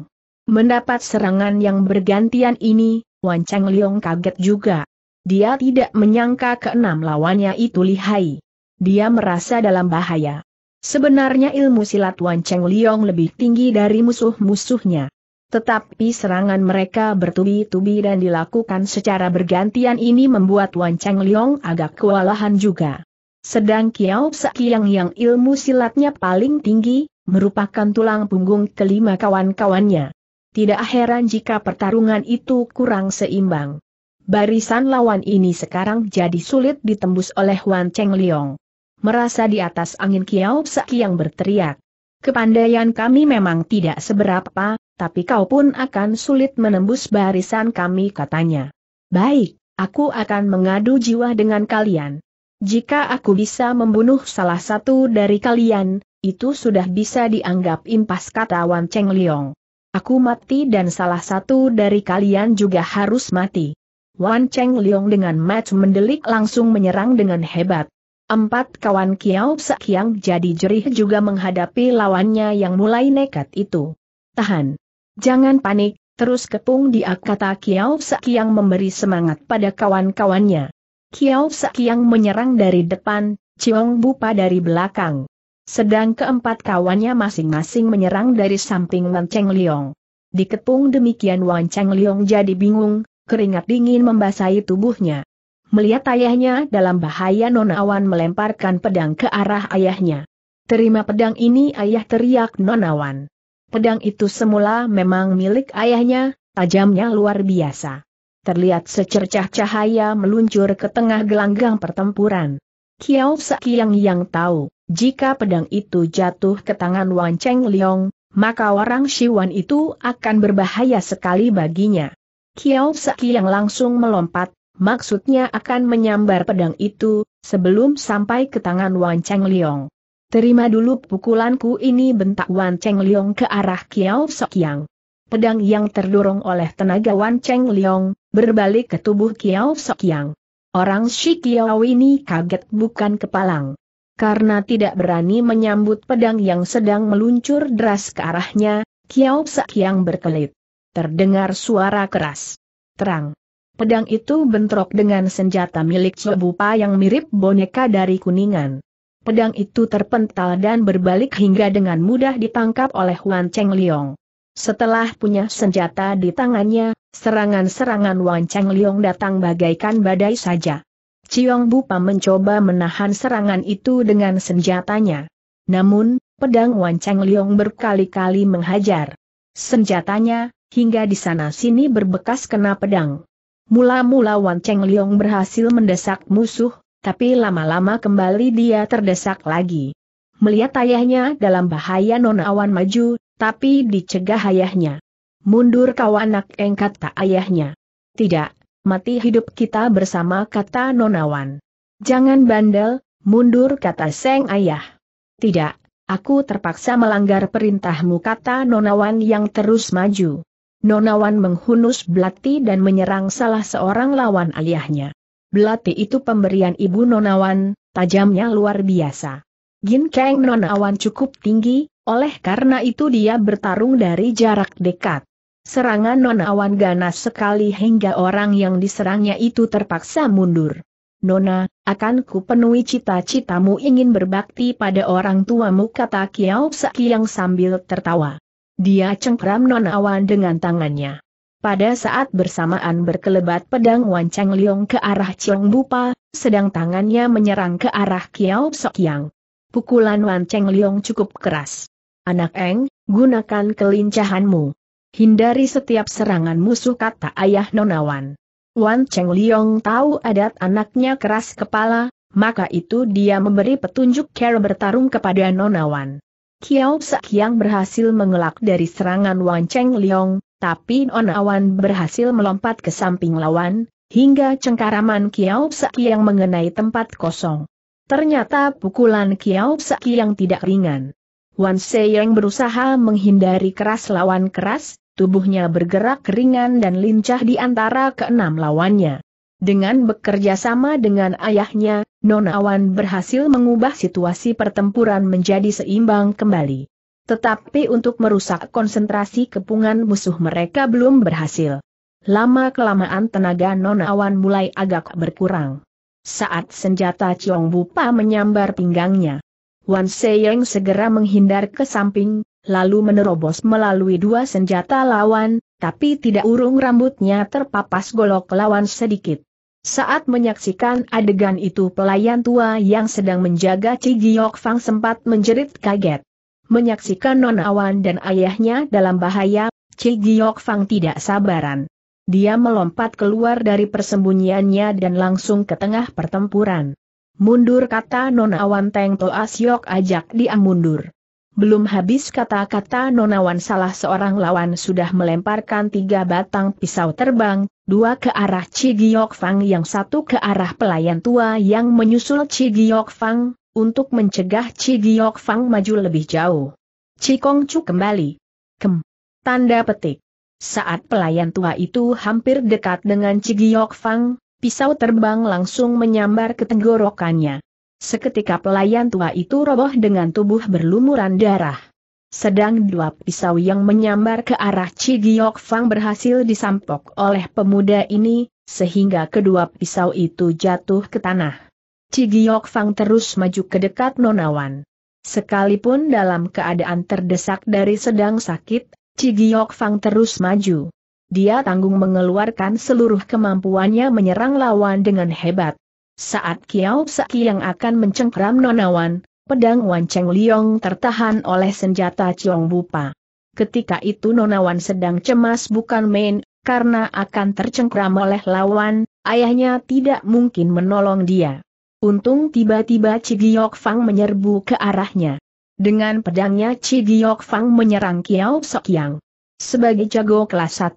Mendapat serangan yang bergantian ini, Wan Chang Liong kaget juga. Dia tidak menyangka keenam lawannya itu lihai. Dia merasa dalam bahaya. Sebenarnya ilmu silat Wan Cheng Liong lebih tinggi dari musuh-musuhnya. Tetapi serangan mereka bertubi-tubi dan dilakukan secara bergantian ini membuat Wan Cheng Liong agak kewalahan juga. Sedang Kiao Kiang yang ilmu silatnya paling tinggi, merupakan tulang punggung kelima kawan-kawannya. Tidak heran jika pertarungan itu kurang seimbang. Barisan lawan ini sekarang jadi sulit ditembus oleh Wan Cheng Liong. Merasa di atas angin Kiao Kiang berteriak. Kepandaian kami memang tidak seberapa, tapi kau pun akan sulit menembus barisan kami katanya. Baik, aku akan mengadu jiwa dengan kalian. Jika aku bisa membunuh salah satu dari kalian, itu sudah bisa dianggap impas kata Wan Cheng Liong. Aku mati dan salah satu dari kalian juga harus mati. Wan Cheng Liong dengan match mendelik langsung menyerang dengan hebat. Empat kawan Kiao Sakyang jadi jerih juga menghadapi lawannya yang mulai nekat itu. Tahan, Jangan panik, terus kepung dia kata Kiao Sakyang memberi semangat pada kawan-kawannya. Kiao Sakyang menyerang dari depan, Ciong Bupa dari belakang. Sedang keempat kawannya masing-masing menyerang dari samping Wan Cheng Liong. Dikepung demikian Wan Cheng Liong jadi bingung, keringat dingin membasahi tubuhnya. Melihat ayahnya dalam bahaya Nona Wan melemparkan pedang ke arah ayahnya. Terima pedang ini ayah teriak Nona Wan. Pedang itu semula memang milik ayahnya, tajamnya luar biasa. Terlihat secercah cahaya meluncur ke tengah gelanggang pertempuran. Kiao Sakiang yang tahu, jika pedang itu jatuh ke tangan Wan Cheng Liong, maka orang Siwan itu akan berbahaya sekali baginya. Kiao Yang langsung melompat, maksudnya akan menyambar pedang itu, sebelum sampai ke tangan Wan Cheng Liong. Terima dulu pukulanku ini bentak Wan Cheng Liong ke arah Kiao Sok Yang. Pedang yang terdorong oleh tenaga Wan Cheng Liong, berbalik ke tubuh Kiao Sok Yang. Orang Shi Kiao ini kaget bukan kepalang. Karena tidak berani menyambut pedang yang sedang meluncur deras ke arahnya, Kiao Sok Yang berkelit. Terdengar suara keras. Terang. Pedang itu bentrok dengan senjata milik Sobupa yang mirip boneka dari kuningan. Pedang itu terpental dan berbalik hingga dengan mudah ditangkap oleh Wan Cheng Liong. Setelah punya senjata di tangannya, serangan-serangan Wan Cheng Liong datang bagaikan badai saja. Ciong Bupa mencoba menahan serangan itu dengan senjatanya. Namun, pedang Wan Cheng Liong berkali-kali menghajar. Senjatanya, hingga di sana-sini berbekas kena pedang. Mula-mula Wan Cheng Liong berhasil mendesak musuh, tapi lama-lama kembali dia terdesak lagi. Melihat ayahnya dalam bahaya nonawan maju, tapi dicegah ayahnya. Mundur kau anak engkat tak ayahnya. Tidak, mati hidup kita bersama kata nonawan. Jangan bandel, mundur kata seng ayah. Tidak, aku terpaksa melanggar perintahmu kata nonawan yang terus maju. Nonawan menghunus belati dan menyerang salah seorang lawan ayahnya. Belati itu pemberian ibu nonawan, tajamnya luar biasa. Gin Kang nonawan cukup tinggi, oleh karena itu dia bertarung dari jarak dekat. Serangan nonawan ganas sekali hingga orang yang diserangnya itu terpaksa mundur. Nona, akan ku penuhi cita-citamu ingin berbakti pada orang tuamu kata Kiao Sakiang sambil tertawa. Dia cengkram nonawan dengan tangannya. Pada saat bersamaan berkelebat pedang Wan Cheng Liong ke arah Chiong Bupa, sedang tangannya menyerang ke arah Kiao Yang. Pukulan Wan Cheng Liong cukup keras. Anak Eng, gunakan kelincahanmu. Hindari setiap serangan musuh kata ayah Nonawan. Wan Cheng Liong tahu adat anaknya keras kepala, maka itu dia memberi petunjuk cara bertarung kepada Nonawan. Kiao Yang berhasil mengelak dari serangan Wan Cheng Liong, tapi Nonawan Awan berhasil melompat ke samping lawan, hingga cengkaraman Kiao Saki yang mengenai tempat kosong. Ternyata pukulan Kiao Saki yang tidak ringan. Wan Seyeng berusaha menghindari keras lawan keras, tubuhnya bergerak ringan dan lincah di antara keenam lawannya. Dengan bekerja sama dengan ayahnya, Nonawan berhasil mengubah situasi pertempuran menjadi seimbang kembali. Tetapi untuk merusak konsentrasi kepungan musuh mereka belum berhasil. Lama-kelamaan tenaga non awan mulai agak berkurang. Saat senjata Chong Bupa menyambar pinggangnya, Wan Seyeng segera menghindar ke samping, lalu menerobos melalui dua senjata lawan, tapi tidak urung rambutnya terpapas golok lawan sedikit. Saat menyaksikan adegan itu pelayan tua yang sedang menjaga Cigiok Fang sempat menjerit kaget. Menyaksikan Non Awan dan ayahnya dalam bahaya, Chi Giok Fang tidak sabaran. Dia melompat keluar dari persembunyiannya dan langsung ke tengah pertempuran. Mundur kata Non Awan Teng Toa Yok ajak dia mundur. Belum habis kata-kata Nonawan salah seorang lawan sudah melemparkan tiga batang pisau terbang, dua ke arah Cigiok Fang yang satu ke arah pelayan tua yang menyusul Cigiok Fang, untuk mencegah Chi Giok Fang maju lebih jauh. Chi Kong Chu kembali. Kem. Tanda petik. Saat pelayan tua itu hampir dekat dengan Chi Giok Fang, pisau terbang langsung menyambar ke tenggorokannya. Seketika pelayan tua itu roboh dengan tubuh berlumuran darah. Sedang dua pisau yang menyambar ke arah Chi Giok Fang berhasil disampok oleh pemuda ini, sehingga kedua pisau itu jatuh ke tanah. Cigiok Fang terus maju ke dekat Nonawan. Sekalipun dalam keadaan terdesak dari sedang sakit, Cigiok Fang terus maju. Dia tanggung mengeluarkan seluruh kemampuannya menyerang lawan dengan hebat. Saat Kiao Saki yang akan mencengkram Nonawan, pedang Wan Cheng Liong tertahan oleh senjata Chiong Bupa. Ketika itu Nonawan sedang cemas bukan main, karena akan tercengkram oleh lawan, ayahnya tidak mungkin menolong dia. Untung tiba-tiba Cigiok Fang menyerbu ke arahnya. Dengan pedangnya Cigiok Fang menyerang Kiao Sokyang. Sebagai jago kelas 1,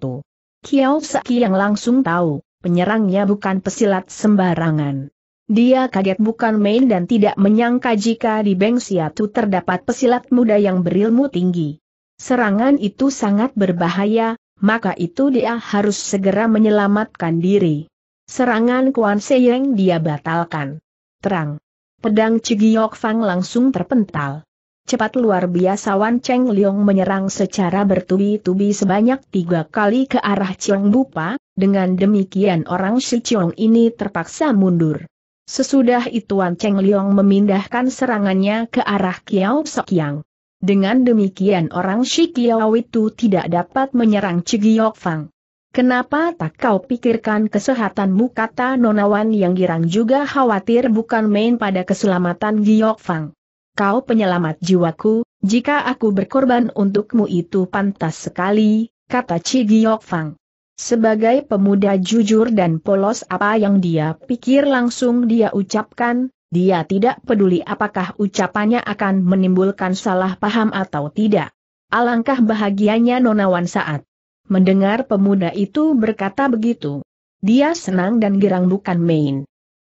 Kiao Sokyang langsung tahu, penyerangnya bukan pesilat sembarangan. Dia kaget bukan main dan tidak menyangka jika di Beng Siatu terdapat pesilat muda yang berilmu tinggi. Serangan itu sangat berbahaya, maka itu dia harus segera menyelamatkan diri. Serangan Kuan Seyeng dia batalkan terang. Pedang Cigiok Fang langsung terpental. Cepat luar biasa Wan Cheng Liong menyerang secara bertubi-tubi sebanyak tiga kali ke arah Chiong Bupa, dengan demikian orang si Chiong ini terpaksa mundur. Sesudah itu Wan Cheng Liong memindahkan serangannya ke arah Kiao Sok Yang. Dengan demikian orang si Kiao itu tidak dapat menyerang Cigiok Fang. Kenapa tak kau pikirkan kesehatanmu kata nonawan yang girang juga khawatir bukan main pada keselamatan Giyok Fang. Kau penyelamat jiwaku, jika aku berkorban untukmu itu pantas sekali, kata Ci Giyok Fang. Sebagai pemuda jujur dan polos apa yang dia pikir langsung dia ucapkan, dia tidak peduli apakah ucapannya akan menimbulkan salah paham atau tidak. Alangkah bahagianya nonawan saat Mendengar pemuda itu berkata begitu. Dia senang dan girang bukan main.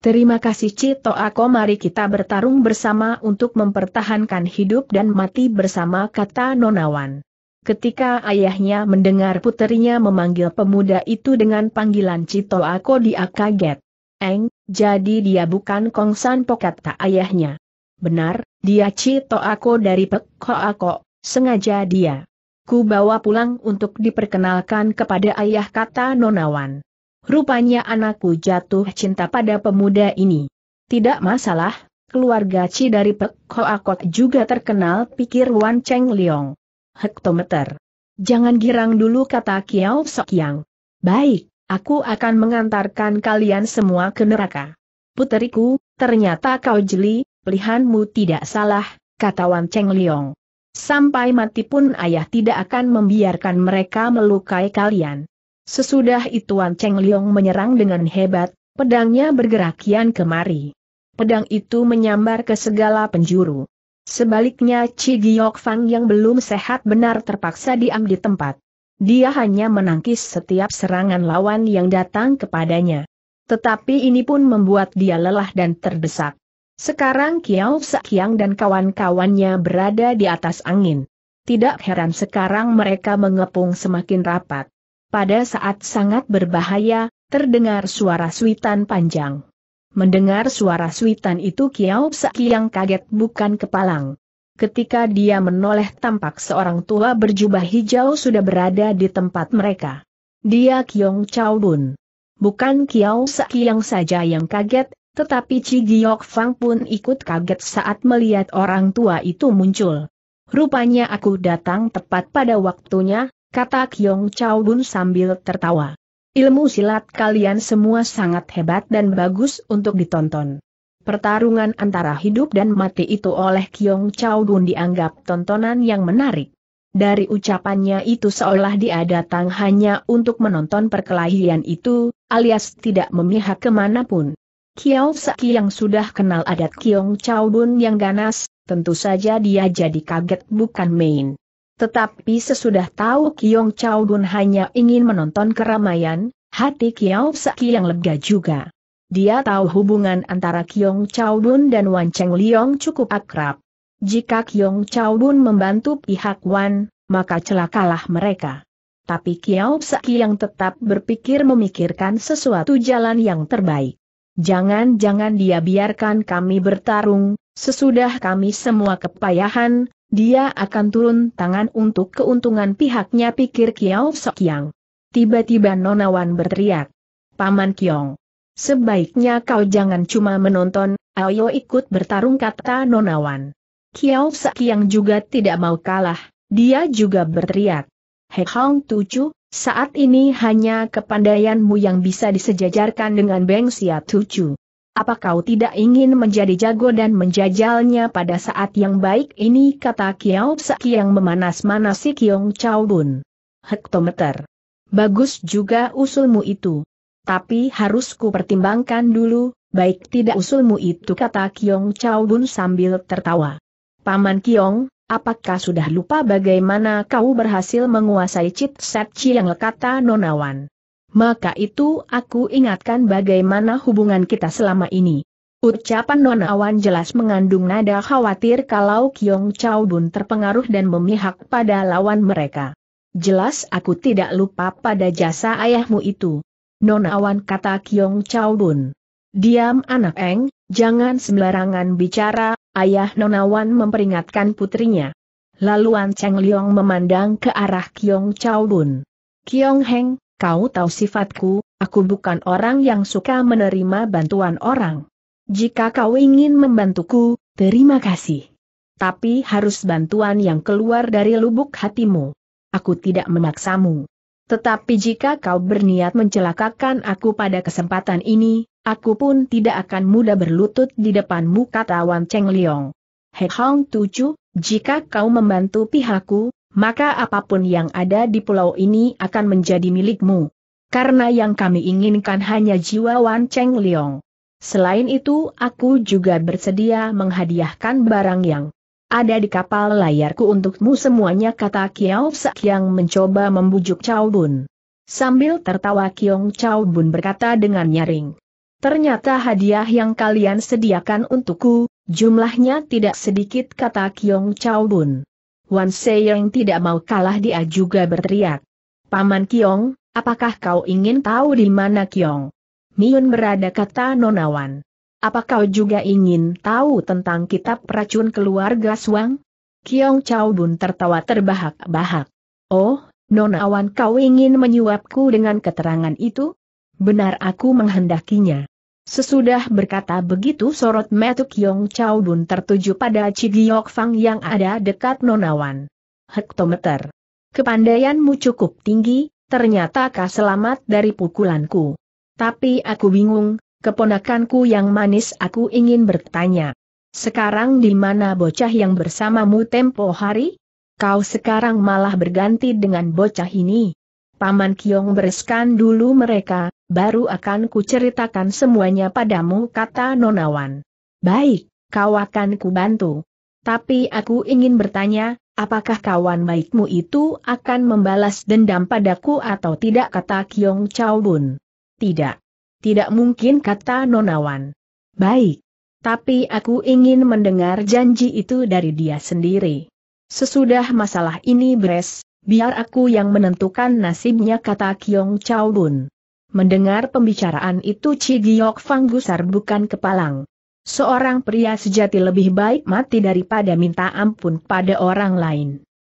Terima kasih Cito Ako mari kita bertarung bersama untuk mempertahankan hidup dan mati bersama kata Nonawan. Ketika ayahnya mendengar puterinya memanggil pemuda itu dengan panggilan Cito Ako dia kaget. Eng, jadi dia bukan Kongsan Po kata ayahnya. Benar, dia Cito Ako dari Pekko Ako, sengaja dia. Ku bawa pulang untuk diperkenalkan kepada ayah kata Nonawan. Rupanya anakku jatuh cinta pada pemuda ini. Tidak masalah, keluarga Ci dari Pek Hoakot juga terkenal pikir Wan Cheng Leong. Hektometer. Jangan girang dulu kata Kiao Sok Yang. Baik, aku akan mengantarkan kalian semua ke neraka. Puteriku, ternyata kau jeli, pilihanmu tidak salah, kata Wan Cheng Leong. Sampai mati pun ayah tidak akan membiarkan mereka melukai kalian. Sesudah itu Wan Cheng Liong menyerang dengan hebat, pedangnya bergerak kian kemari. Pedang itu menyambar ke segala penjuru. Sebaliknya Chi Giok Fang yang belum sehat benar terpaksa diam di tempat. Dia hanya menangkis setiap serangan lawan yang datang kepadanya. Tetapi ini pun membuat dia lelah dan terdesak. Sekarang Kiao Sakyang dan kawan-kawannya berada di atas angin. Tidak heran sekarang mereka mengepung semakin rapat. Pada saat sangat berbahaya, terdengar suara suitan panjang. Mendengar suara suitan itu Kiao Sakyang kaget bukan kepalang. Ketika dia menoleh tampak seorang tua berjubah hijau sudah berada di tempat mereka. Dia Kiong Chao Bun. Bukan Kiao Sakyang saja yang kaget, tetapi Chi Giok Fang pun ikut kaget saat melihat orang tua itu muncul. Rupanya aku datang tepat pada waktunya, kata Kyong Chao Bun sambil tertawa. Ilmu silat kalian semua sangat hebat dan bagus untuk ditonton. Pertarungan antara hidup dan mati itu oleh Kyong Chao Bun dianggap tontonan yang menarik. Dari ucapannya itu seolah dia datang hanya untuk menonton perkelahian itu, alias tidak memihak kemanapun. Kiao Saki yang sudah kenal adat Kiong Chao Bun yang ganas, tentu saja dia jadi kaget bukan main. Tetapi sesudah tahu Kiong Chao Bun hanya ingin menonton keramaian, hati Kiao Saki yang lega juga. Dia tahu hubungan antara Kiong Chao Bun dan Wan Cheng Liong cukup akrab. Jika Kiong Chao Bun membantu pihak Wan, maka celakalah mereka. Tapi Kiao Saki yang tetap berpikir memikirkan sesuatu jalan yang terbaik. Jangan-jangan dia biarkan kami bertarung, sesudah kami semua kepayahan, dia akan turun tangan untuk keuntungan pihaknya pikir Kiao Sokyang. Tiba-tiba Nonawan berteriak. Paman Kiong. Sebaiknya kau jangan cuma menonton, ayo ikut bertarung kata Nonawan. Kiao Sokyang juga tidak mau kalah, dia juga berteriak. Hei Hong Tucu, saat ini hanya kepandaianmu yang bisa disejajarkan dengan Beng Sia Tucu. Apa kau tidak ingin menjadi jago dan menjajalnya pada saat yang baik ini kata Kiao Saki yang memanas-manasi Kiong Chao Bun. Hektometer. Bagus juga usulmu itu. Tapi harus ku pertimbangkan dulu, baik tidak usulmu itu kata Kiong Chao Bun sambil tertawa. Paman Kiong, apakah sudah lupa bagaimana kau berhasil menguasai chipset yang kata Nonawan? Maka itu aku ingatkan bagaimana hubungan kita selama ini. Ucapan Nonawan jelas mengandung nada khawatir kalau Kiong Chao Bun terpengaruh dan memihak pada lawan mereka. Jelas aku tidak lupa pada jasa ayahmu itu. Nonawan kata Kiong Chao Bun. Diam anak Eng, jangan sembarangan bicara, ayah Nonawan memperingatkan putrinya. Lalu An Cheng Liong memandang ke arah Kiong Chao Bun. Kiong Heng, kau tahu sifatku, aku bukan orang yang suka menerima bantuan orang. Jika kau ingin membantuku, terima kasih. Tapi harus bantuan yang keluar dari lubuk hatimu. Aku tidak memaksamu. Tetapi jika kau berniat mencelakakan aku pada kesempatan ini, Aku pun tidak akan mudah berlutut di depanmu kata Wan Cheng Liong. He Hong Tuju, jika kau membantu pihakku, maka apapun yang ada di pulau ini akan menjadi milikmu. Karena yang kami inginkan hanya jiwa Wan Cheng Liong. Selain itu aku juga bersedia menghadiahkan barang yang ada di kapal layarku untukmu semuanya kata Kiao yang mencoba membujuk Chao Bun. Sambil tertawa Kiong Chao Bun berkata dengan nyaring, Ternyata hadiah yang kalian sediakan untukku, jumlahnya tidak sedikit kata Kyong Chao Bun. Wan yang tidak mau kalah dia juga berteriak. Paman Kyong, apakah kau ingin tahu di mana Kyong? Miun berada kata Nonawan. Apa kau juga ingin tahu tentang kitab racun keluarga Suang? Kyong Chao Bun tertawa terbahak-bahak. Oh, Nonawan kau ingin menyuapku dengan keterangan itu? Benar aku menghendakinya. Sesudah berkata begitu sorot metuk Yong Chao Bun tertuju pada Cigiok Fang yang ada dekat nonawan. Hektometer. Kepandaianmu cukup tinggi, ternyata kau selamat dari pukulanku. Tapi aku bingung, keponakanku yang manis aku ingin bertanya. Sekarang di mana bocah yang bersamamu tempo hari? Kau sekarang malah berganti dengan bocah ini. Paman Kiong bereskan dulu mereka, baru akan kuceritakan semuanya padamu kata Nonawan. Baik, kau akan kubantu. Tapi aku ingin bertanya, apakah kawan baikmu itu akan membalas dendam padaku atau tidak kata Kiong Chao Bun? Tidak. Tidak mungkin kata Nonawan. Baik. Tapi aku ingin mendengar janji itu dari dia sendiri. Sesudah masalah ini beres, biar aku yang menentukan nasibnya kata Kiong Chao Bun. Mendengar pembicaraan itu Chi Giok Fang gusar bukan kepalang. Seorang pria sejati lebih baik mati daripada minta ampun pada orang lain.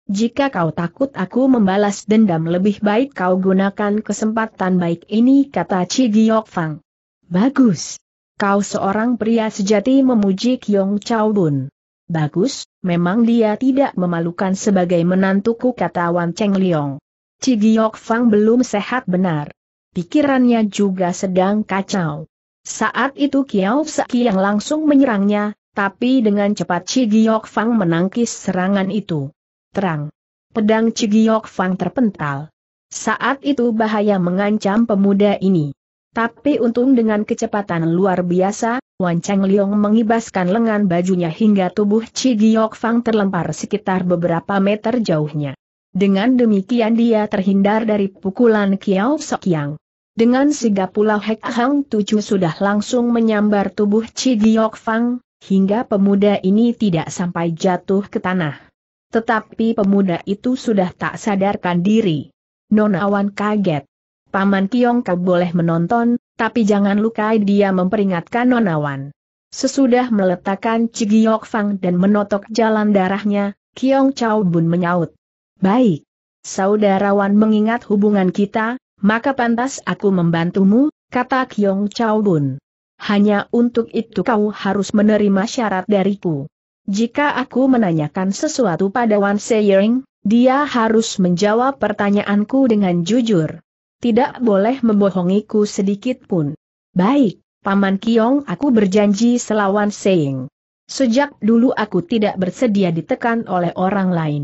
Jika kau takut aku membalas dendam lebih baik kau gunakan kesempatan baik ini kata Chi Giok Fang. Bagus. Kau seorang pria sejati memuji Kyong Chao Bun. Bagus, memang dia tidak memalukan sebagai menantuku kata Wan Cheng Liong. Ci Giok Fang belum sehat benar pikirannya juga sedang kacau. Saat itu Kiao Saki yang langsung menyerangnya, tapi dengan cepat Cigiok Fang menangkis serangan itu. Terang. Pedang Cigiok Fang terpental. Saat itu bahaya mengancam pemuda ini. Tapi untung dengan kecepatan luar biasa, Wan Cheng Liong mengibaskan lengan bajunya hingga tubuh Cigiok Fang terlempar sekitar beberapa meter jauhnya. Dengan demikian dia terhindar dari pukulan Kiao Sokyang. Dengan sigap pula Hek Hang Tuju sudah langsung menyambar tubuh Chi Giok Fang, hingga pemuda ini tidak sampai jatuh ke tanah. Tetapi pemuda itu sudah tak sadarkan diri. Nonawan kaget. Paman Kiong kau boleh menonton, tapi jangan lukai dia memperingatkan Nonawan. Sesudah meletakkan Chi Giok Fang dan menotok jalan darahnya, Kiong Chao Bun menyaut. Baik. Saudarawan mengingat hubungan kita, maka pantas aku membantumu, kata Kyong Chao Bun. Hanya untuk itu kau harus menerima syarat dariku. Jika aku menanyakan sesuatu pada Wan Seiring, dia harus menjawab pertanyaanku dengan jujur. Tidak boleh membohongiku sedikit pun. Baik, Paman Kiong aku berjanji selawan Seiring. Sejak dulu aku tidak bersedia ditekan oleh orang lain.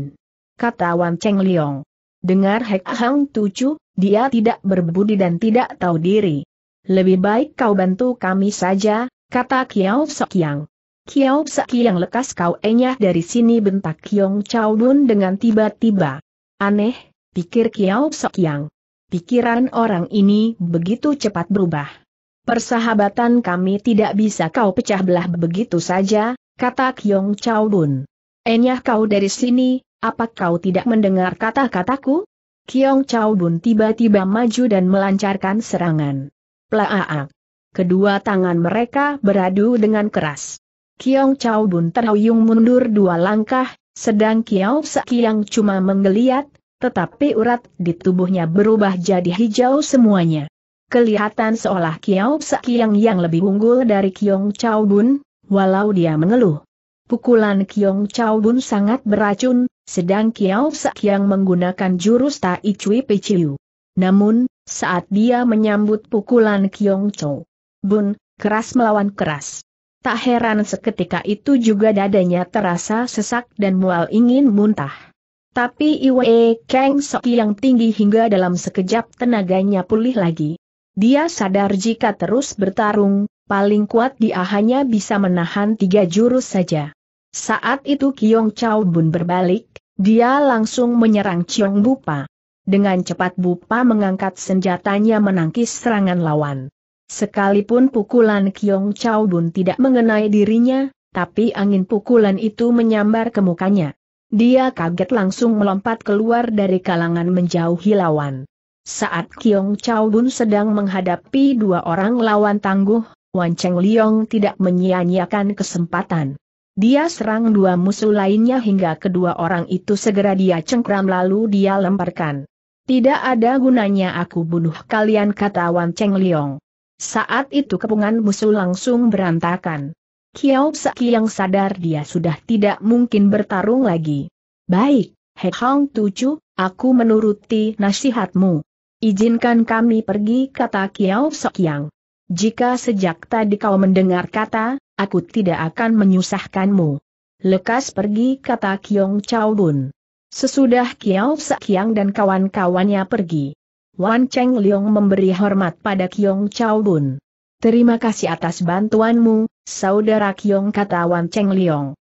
Kata Wan Cheng Liong. Dengar Hek Hang Tucu, dia tidak berbudi dan tidak tahu diri. Lebih baik kau bantu kami saja, kata Kiao Sokyang. Kiao Sokyang lekas kau enyah dari sini bentak Kiong Chao Bun dengan tiba-tiba. Aneh, pikir Kiao Sokyang. Pikiran orang ini begitu cepat berubah. Persahabatan kami tidak bisa kau pecah belah begitu saja, kata Kiong Chao Bun. Enyah kau dari sini, apa kau tidak mendengar kata-kataku? Kiong Chao Bun tiba-tiba maju dan melancarkan serangan. Plaaak. Kedua tangan mereka beradu dengan keras. Kiong Chao Bun terhuyung mundur dua langkah, sedang Kiao Sekiang cuma menggeliat, tetapi urat di tubuhnya berubah jadi hijau semuanya. Kelihatan seolah Kiao Sekiang yang lebih unggul dari Kiong Chao Bun, walau dia mengeluh. Pukulan Kiong Chao Bun sangat beracun, sedang Kiao yang menggunakan jurus Tai Cui Piciu. Namun, saat dia menyambut pukulan Kiong Chao Bun, keras melawan keras. Tak heran seketika itu juga dadanya terasa sesak dan mual ingin muntah. Tapi Iwe Kang Soki yang tinggi hingga dalam sekejap tenaganya pulih lagi. Dia sadar jika terus bertarung, paling kuat dia hanya bisa menahan tiga jurus saja. Saat itu Kiong Chao Bun berbalik, dia langsung menyerang Chiong Bupa. Dengan cepat Bupa mengangkat senjatanya menangkis serangan lawan. Sekalipun pukulan Kiong Chao Bun tidak mengenai dirinya, tapi angin pukulan itu menyambar ke mukanya. Dia kaget langsung melompat keluar dari kalangan menjauhi lawan. Saat Kiong Chao Bun sedang menghadapi dua orang lawan tangguh, Wan Cheng Liong tidak menyia-nyiakan kesempatan. Dia serang dua musuh lainnya hingga kedua orang itu segera dia cengkram lalu dia lemparkan. Tidak ada gunanya aku bunuh kalian kata Wan Cheng Liong. Saat itu kepungan musuh langsung berantakan. Kiao Saki yang sadar dia sudah tidak mungkin bertarung lagi. Baik, He Hong Tucu, aku menuruti nasihatmu. Izinkan kami pergi kata Kiao Sekiang. Jika sejak tadi kau mendengar kata, aku tidak akan menyusahkanmu. Lekas pergi kata Kiong Chao Bun. Sesudah Kiao Sekiang dan kawan-kawannya pergi. Wan Cheng Leong memberi hormat pada Kiong Chao Bun. Terima kasih atas bantuanmu, saudara Kiong kata Wan Cheng Leong.